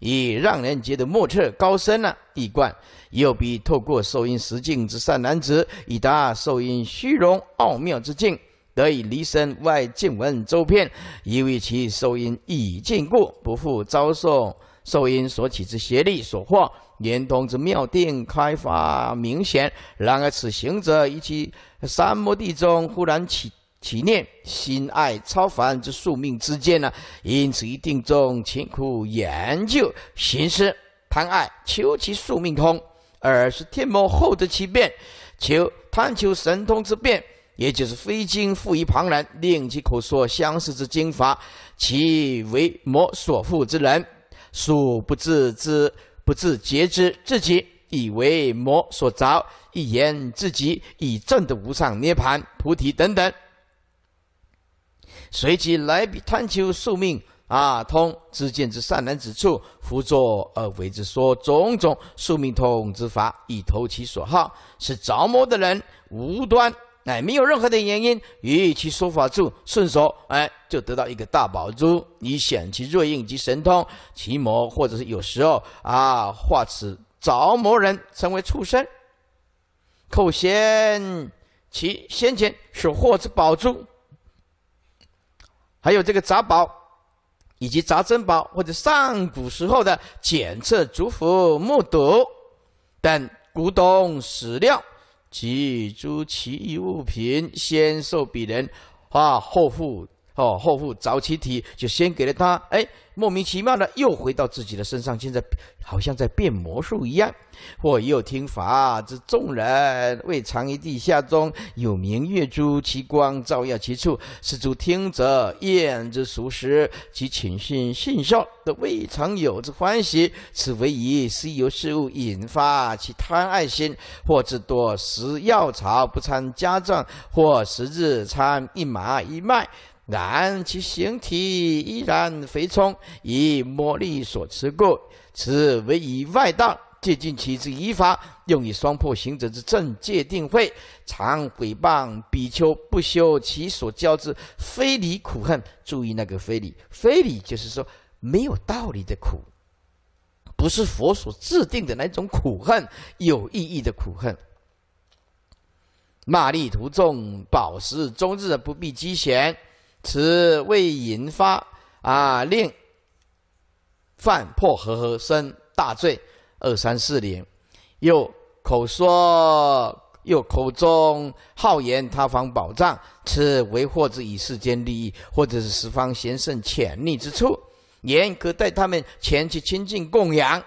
以让人觉得莫测高深呢。一贯又必透过受因实境之善男子，以达受因虚荣奥妙之境，得以离身外见闻周遍，以为其受因已尽故，不复遭受。受因所起之邪力所惑，圆通之妙定开发明显。然而此行者于其三摩地中忽然起起念，心爱超凡之宿命之见呢？因此一定中勤苦研究，行思，贪爱，求其宿命通，而是天魔厚得其变，求贪求神通之变，也就是非经复予旁人令其口说相似之经法，其为魔所附之人。所不自知、不自觉之自己，以为魔所着；一言自己以证的无上涅盘、菩提等等。随即来比贪求宿命啊，通知见之善男子处，辅作而为之说种种宿命通之法，以投其所好，是着魔的人无端。哎，没有任何的原因，与其说法处顺手哎，就得到一个大宝珠。你显其瑞应及神通，其魔或者是有时候啊，化此着魔人成为畜生，扣先其先前所获之宝珠，还有这个杂宝，以及杂珍宝，或者上古时候的检测竹符木牍等古董史料。其诸奇异物品，先受彼人，化后付。哦，后父早其体，就先给了他。哎，莫名其妙的又回到自己的身上，现在好像在变魔术一样。或又听法之众人，未尝于地下中有明月珠，其光照耀其处，使诸听者厌之熟实，其情性信少，都未尝有之欢喜。此为疑，是由事物引发其贪爱心，或至多食药草，不参家政，或十日参一麻一麦。然其形体依然肥充，以魔力所持故。此为以外道，借尽其之以法，用以双破行者之正界定慧，常诽谤比丘不修其所教之非理苦恨。注意那个非理，非理就是说没有道理的苦，不是佛所制定的那种苦恨，有意义的苦恨。骂力徒众，饱食终日，不必积嫌。此为引发啊，令犯破和合生大罪。二三四年，又口说，又口中好言他方宝藏，此为祸之以世间利益，或者是十方贤圣潜力之处，言可带他们前去亲近供养。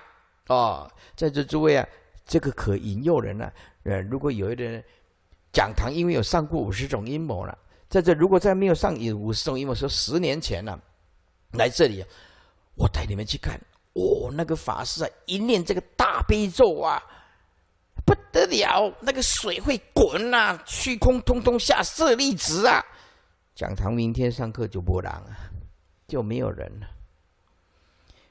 哦，在座诸位啊，这个可引诱人呢。呃，如果有一点讲堂，因为有上过五十种阴谋了。在这，如果再没有上五十种阴谋，说十年前呢，来这里，我带你们去看哦，那个法师啊，一念这个大悲咒啊，不得了，那个水会滚呐，虚空通通下舍利子啊。讲堂明天上课就不然啊，就没有人了。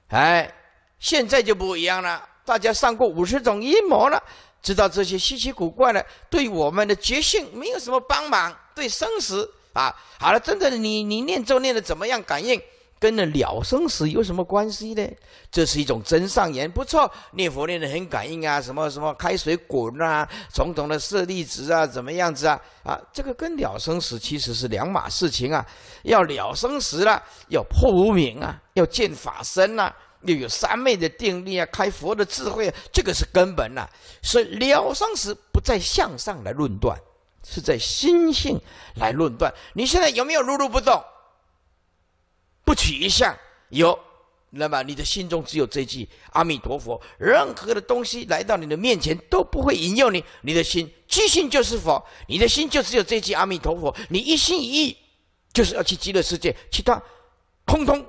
哎，现在就不一样了，大家上过五十种阴谋了，知道这些稀奇古怪的，对我们的觉性没有什么帮忙。对生死啊，好了，真的，你你念咒念的怎么样？感应跟那了生死有什么关系呢？这是一种真上言，不错，念佛念的很感应啊，什么什么开水滚啊，种种的舍利子啊，怎么样子啊？啊，这个跟了生死其实是两码事情啊。要了生死了，要破无明啊，要见法身呐，要有三昧的定力啊，开佛的智慧，这个是根本呐。所以了生死不再向上来论断。是在心性来论断，你现在有没有如如不动，不取一相？有，那么你的心中只有这句阿弥陀佛，任何的东西来到你的面前都不会引诱你。你的心即心就是佛，你的心就只有这句阿弥陀佛。你一心一意就是要去极乐世界，其他通通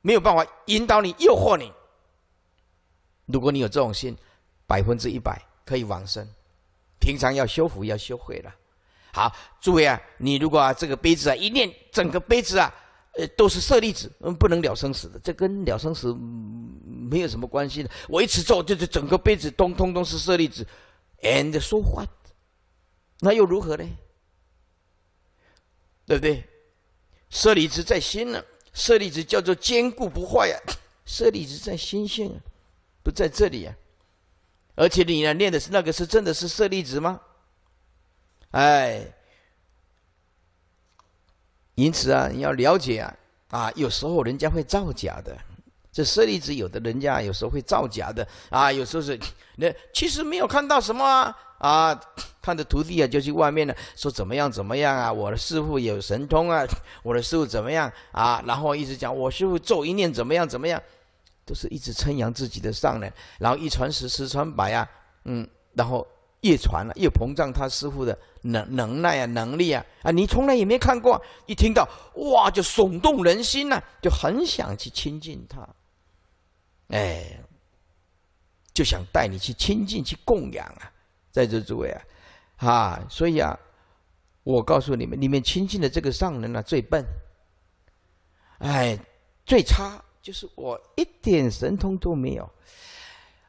没有办法引导你、诱惑你。如果你有这种心，百分之一百可以往生。平常要修福、要修慧了。好，诸位啊，你如果啊、这个杯子啊一念，整个杯子啊，呃，都是舍利子，嗯，不能了生死的，这跟了生死没有什么关系的。我一持咒，就是整个杯子通通都是舍利子，and 说话，那又如何呢？对不对？舍利子在心呢，舍利子叫做坚固不坏呀，舍利子在心性啊，不在这里啊。而且你呢，念的是那个是真的是舍利子吗？哎，因此啊，你要了解啊，啊，有时候人家会造假的。这舍利子有的人家有时候会造假的，啊，有时候是那其实没有看到什么啊，啊，他的徒弟啊就去外面呢，说怎么样怎么样啊，我的师傅有神通啊，我的师傅怎么样啊，然后一直讲我师傅咒一念怎么样怎么样，都是一直称扬自己的上人，然后一传十，十传百啊，嗯，然后。越传了，越膨胀。他师傅的能能耐啊，能力啊，啊，你从来也没看过。一听到哇，就耸动人心呐，就很想去亲近他。哎，就想带你去亲近，去供养啊。在这诸位啊，啊，所以啊，我告诉你们，你们亲近的这个上人呢，最笨，哎，最差，就是我一点神通都没有。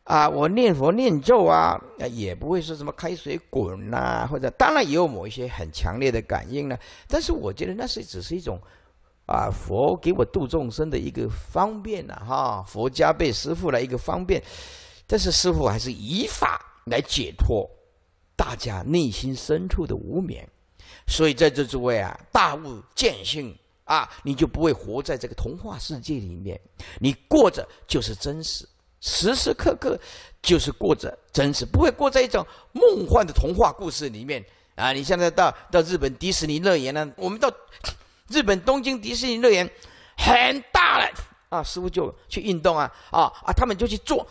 啊，我念佛念咒啊，也不会说什么开水滚呐，或者当然也有某一些很强烈的感应了。但是我觉得那是只是一种，啊，佛给我度众生的一个方便呐，哈，佛加被师傅来一个方便。但是师傅还是以法来解脱大家内心深处的无眠。所以在这诸位啊，大悟见性啊，你就不会活在这个童话世界里面，你过着就是真实。时时刻刻就是过着真实，不会过在一种梦幻的童话故事里面啊！你现在到到日本迪士尼乐园呢？我们到日本东京迪士尼乐园，很大了啊！师傅就去运动啊啊啊！他们就去做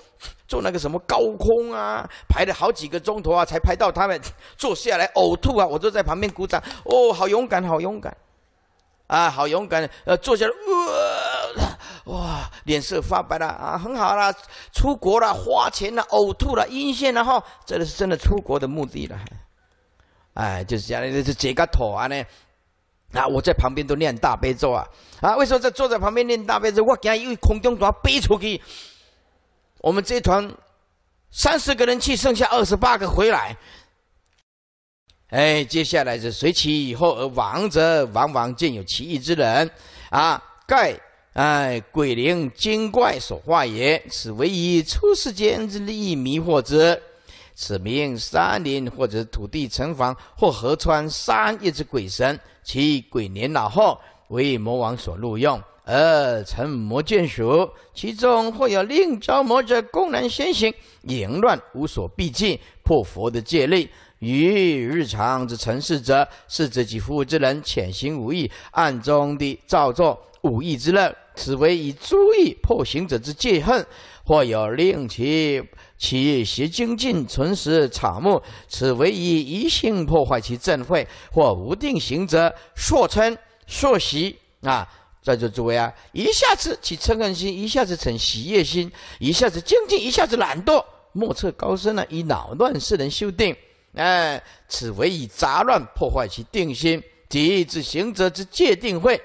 做那个什么高空啊，排了好几个钟头啊，才排到他们坐下来呕吐啊！我就在旁边鼓掌哦，好勇敢，好勇敢啊，好勇敢！呃，坐下来，呃。哇，脸色发白了啊，很好啦，出国了，花钱了，呕吐了，阴线了哈，这个是真的出国的目的了，哎，就是这样，那是解个头啊呢，啊，我在旁边都念大悲咒啊，啊，为什么在坐在旁边念大悲咒？我今天又空中团飞出去，我们这团三十个人去，剩下二十八个回来，哎，接下来是随其以后而亡者，往往见有奇异之人啊，盖。哎，鬼灵精怪所化也。此为以出世间之力迷惑之。此名山林或者土地城隍或河川山一之鬼神，其鬼年老后为魔王所录用，而成魔眷属。其中或有另招魔者，公然先行，淫乱无所避忌，破佛的戒律。与日常之尘世者，是自己服务之人潜行无意，暗中的造作。五意之乐，此为以诸意破行者之戒恨，或有令其其邪精进、存实、草木；此为以一性破坏其正慧，或无定行者硕称硕习啊，在座诸位啊，一下子其嗔恨心，一下子成喜悦心，一下子精进，一下子懒惰，莫测高深呢，以扰乱世人修定。哎，此为以杂乱破坏其定心，敌之行者之戒定慧。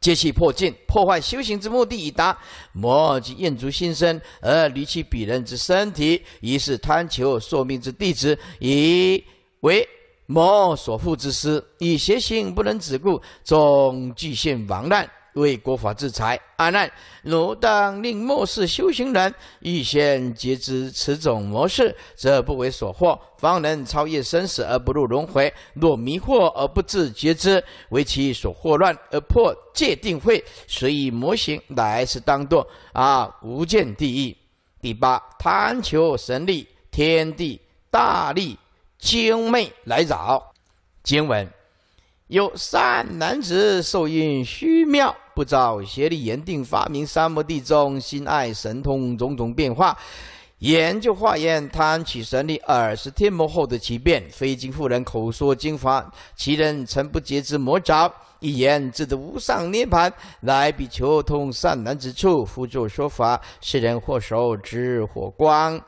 皆气破尽，破坏修行之目的已达。魔即厌足心生，而离弃彼人之身体，于是贪求寿命之弟子，以为魔所负之师，以邪行不能止故，终俱现亡难。为国法制裁，阿难，汝当令末世修行人预先觉知此种模式，则不为所惑，方能超越生死而不入轮回。若迷惑而不自觉知，为其所惑乱而破戒定慧，随以魔型乃是当堕啊无间地狱。第八，贪求神力，天地大力精魅来扰。经文有善男子受孕虚妙。不遭邪力言定发明三摩地中心爱神通种种变化，研究化验贪取神力，二是天魔后的奇变，非经妇人口说经法，其人曾不觉之魔爪，一言自得无上涅盘，乃比求通善男子处，复作说法，是人或手之火光。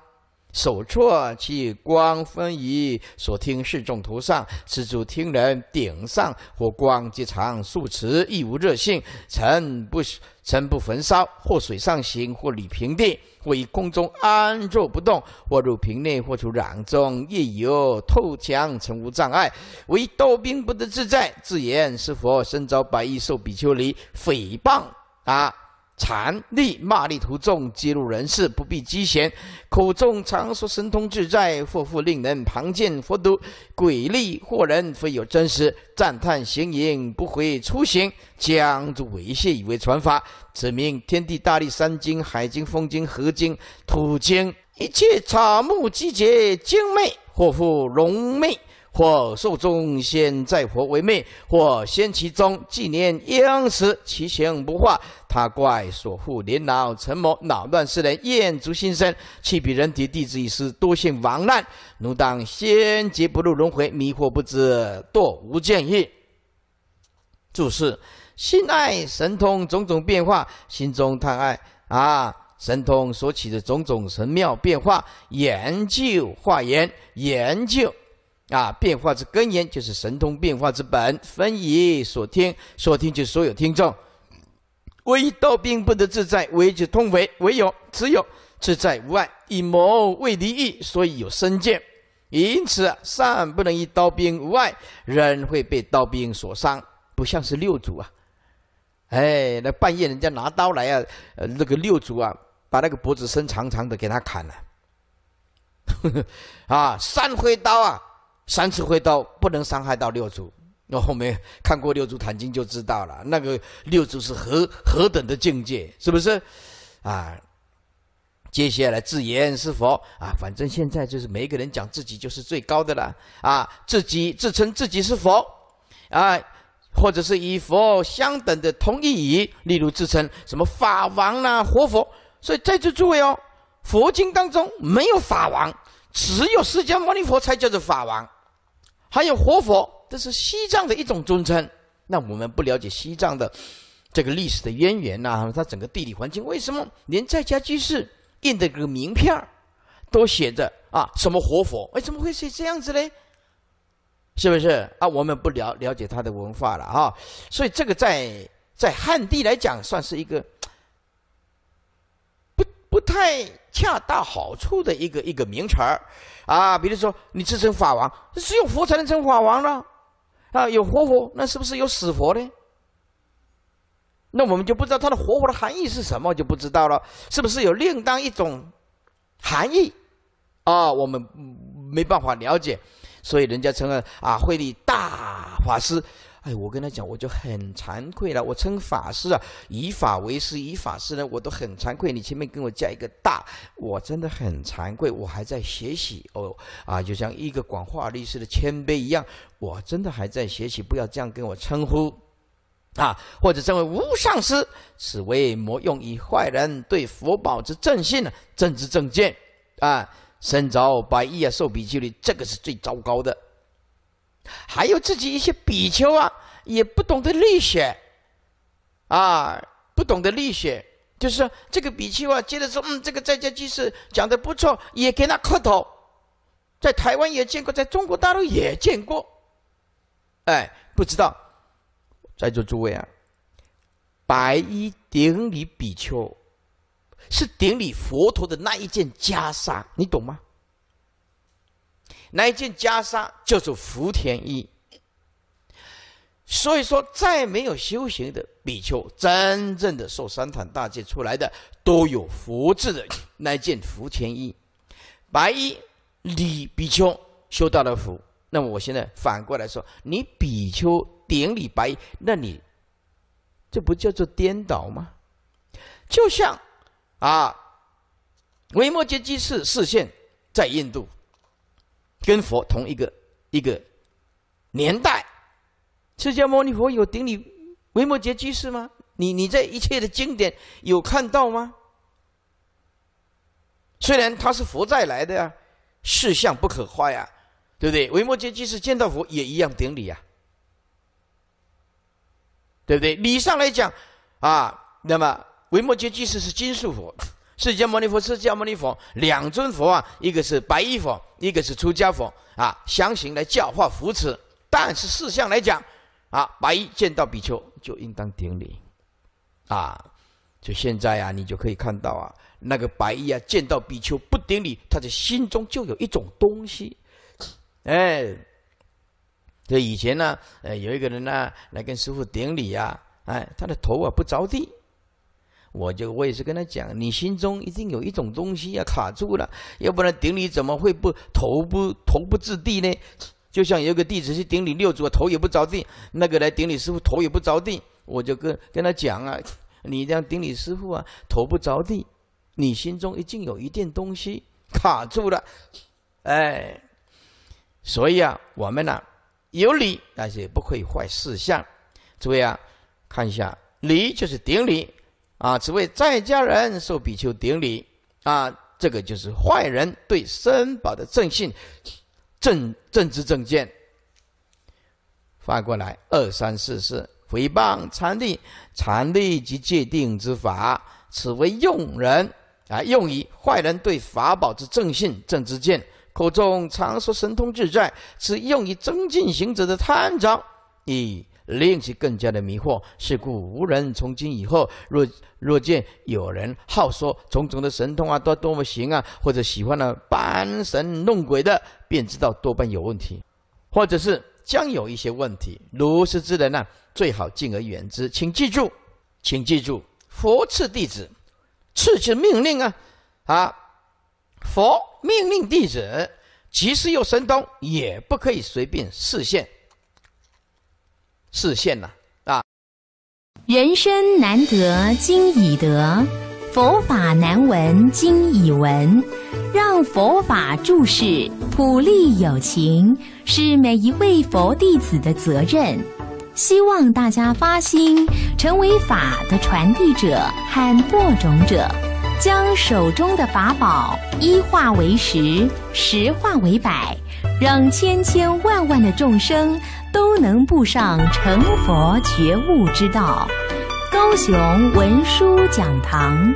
手触其光分仪，所听是众徒上，此诸听人顶上或光即长，数尺亦无热性，尘不尘不焚烧，或水上行，或履平地，或于空中安坐不动，或入瓶内，或出壤中，亦有透墙，成无障碍。唯刀兵不得自在。自言是佛，身遭百亿兽比丘尼诽谤啊。禅力、骂力、徒众、皆入人世，不必机嫌；苦众常说神通自在，或复令人旁见佛都，诡力惑人，非有真实。赞叹形影，不回初心，将诸猥亵以为传法，此名天地大利三经、海经、风经、河经、土经，一切草木季节精魅，或复荣魅。或受众仙在佛为命，或先其中纪念央时，其行不化。他怪所护年老，成魔恼乱世人，厌足心生，弃彼人体弟子已失，多性亡难。奴当先劫不入轮回，迷惑不知堕无见意。注释：心爱神通种种变化，心中贪爱啊，神通所起的种种神妙变化，研究化言研究。啊，变化之根源就是神通变化之本分以所听，所听就是所有听众。为刀兵不得自在，为之痛悔，唯有只有自在无碍。以谋为敌意，所以有身见。因此，善不能以刀兵无碍，人会被刀兵所伤，不像是六祖啊。哎，那半夜人家拿刀来啊，那个六祖啊，把那个脖子伸长长的给他砍了。啊，三挥刀啊！三次挥刀不能伤害到六祖，那后面看过《六祖坛经》就知道了。那个六祖是何何等的境界，是不是？啊，接下来自言是佛啊，反正现在就是每一个人讲自己就是最高的了啊，自己自称自己是佛啊，或者是以佛相等的同义语，例如自称什么法王啦、活佛。所以在座诸位哦，佛经当中没有法王，只有释迦牟尼佛才叫做法王。还有活佛，这是西藏的一种尊称。那我们不了解西藏的这个历史的渊源呐，它整个地理环境为什么连在家居士印的个名片都写着啊什么活佛？为什么会写这样子呢？是不是啊？我们不了了解它的文化了啊。所以这个在在汉地来讲，算是一个。太恰到好处的一个一个名词儿，啊，比如说你自称法王，只有佛才能称法王了，啊，有活佛，那是不是有死佛呢？那我们就不知道他的活佛的含义是什么，就不知道了，是不是有另当一种含义？啊，我们没办法了解，所以人家成了啊，慧力大法师。哎，我跟他讲，我就很惭愧了。我称法师啊，以法为师，以法师呢，我都很惭愧。你前面跟我加一个大，我真的很惭愧。我还在学习哦，啊，就像一个广化律师的谦卑一样，我真的还在学习。不要这样跟我称呼，啊，或者称为无上师，此为魔用以坏人对佛宝之正信、正知正见啊，身着白衣啊，受比丘离，这个是最糟糕的。还有自己一些比丘啊，也不懂得力学，啊，不懂得力学，就是这个比丘啊，接着说，嗯，这个在家居士讲的不错，也给他磕头，在台湾也见过，在中国大陆也见过，哎，不知道，在座诸位啊，白衣顶礼比丘，是顶礼佛陀的那一件袈裟，你懂吗？那一件袈裟就是福田衣，所以说，再没有修行的比丘，真正的受三坛大戒出来的，都有佛字的那件福田衣。白衣，你比丘修到了福，那么我现在反过来说，你比丘礼白衣，那你，这不叫做颠倒吗？就像，啊，维摩诘居士视线在印度。跟佛同一个一个年代，释迦牟尼佛有顶礼维摩诘居士吗？你你这一切的经典有看到吗？虽然他是佛在来的呀，世相不可坏呀，对不对？维摩诘居士见到佛也一样顶礼呀，对不对？理上来讲，啊，那么维摩诘居士是金素佛。释迦牟尼佛，释迦牟尼佛，两尊佛啊，一个是白衣佛，一个是出家佛啊，相形来教化扶持。但是事项来讲，啊，白衣见到比丘就应当顶礼，啊，就现在啊，你就可以看到啊，那个白衣啊，见到比丘不顶礼，他的心中就有一种东西，哎，这以前呢，呃，有一个人呢，来跟师傅顶礼啊，哎，他的头啊不着地。我就我也是跟他讲，你心中一定有一种东西要卡住了，要不然顶礼怎么会不头不头不置地呢？就像有个弟子去顶礼六祖，头也不着地；那个来顶礼师傅头也不着地。我就跟跟他讲啊，你这样顶礼师傅啊，头不着地，你心中一定有一件东西卡住了。哎，所以啊，我们呢有理，但是也不可以坏事项。诸位啊，看一下礼就是顶礼。啊，此为在家人受比丘顶礼啊，这个就是坏人对身宝的正信、正正知正见。翻过来二三四四，诽谤禅定、禅定及界定之法，此为用人啊，用于坏人对法宝之正信正知见，口中常说神通自在，此用于增进行者的贪着，咦。令其更加的迷惑，是故无人从今以后，若若见有人好说种种的神通啊，多多么行啊，或者喜欢呢搬神弄鬼的，便知道多半有问题，或者是将有一些问题。如是之人呢，最好敬而远之。请记住，请记住，佛赐弟子赐之命令啊啊！佛命令弟子，即使有神通，也不可以随便示现。视线呐，啊！人生难得今已得，佛法难闻今已闻。让佛法注释普利有情，是每一位佛弟子的责任。希望大家发心，成为法的传递者和播种者，将手中的法宝一化为十，十化为百，让千千万万的众生。都能步上成佛觉悟之道，高雄文殊讲堂。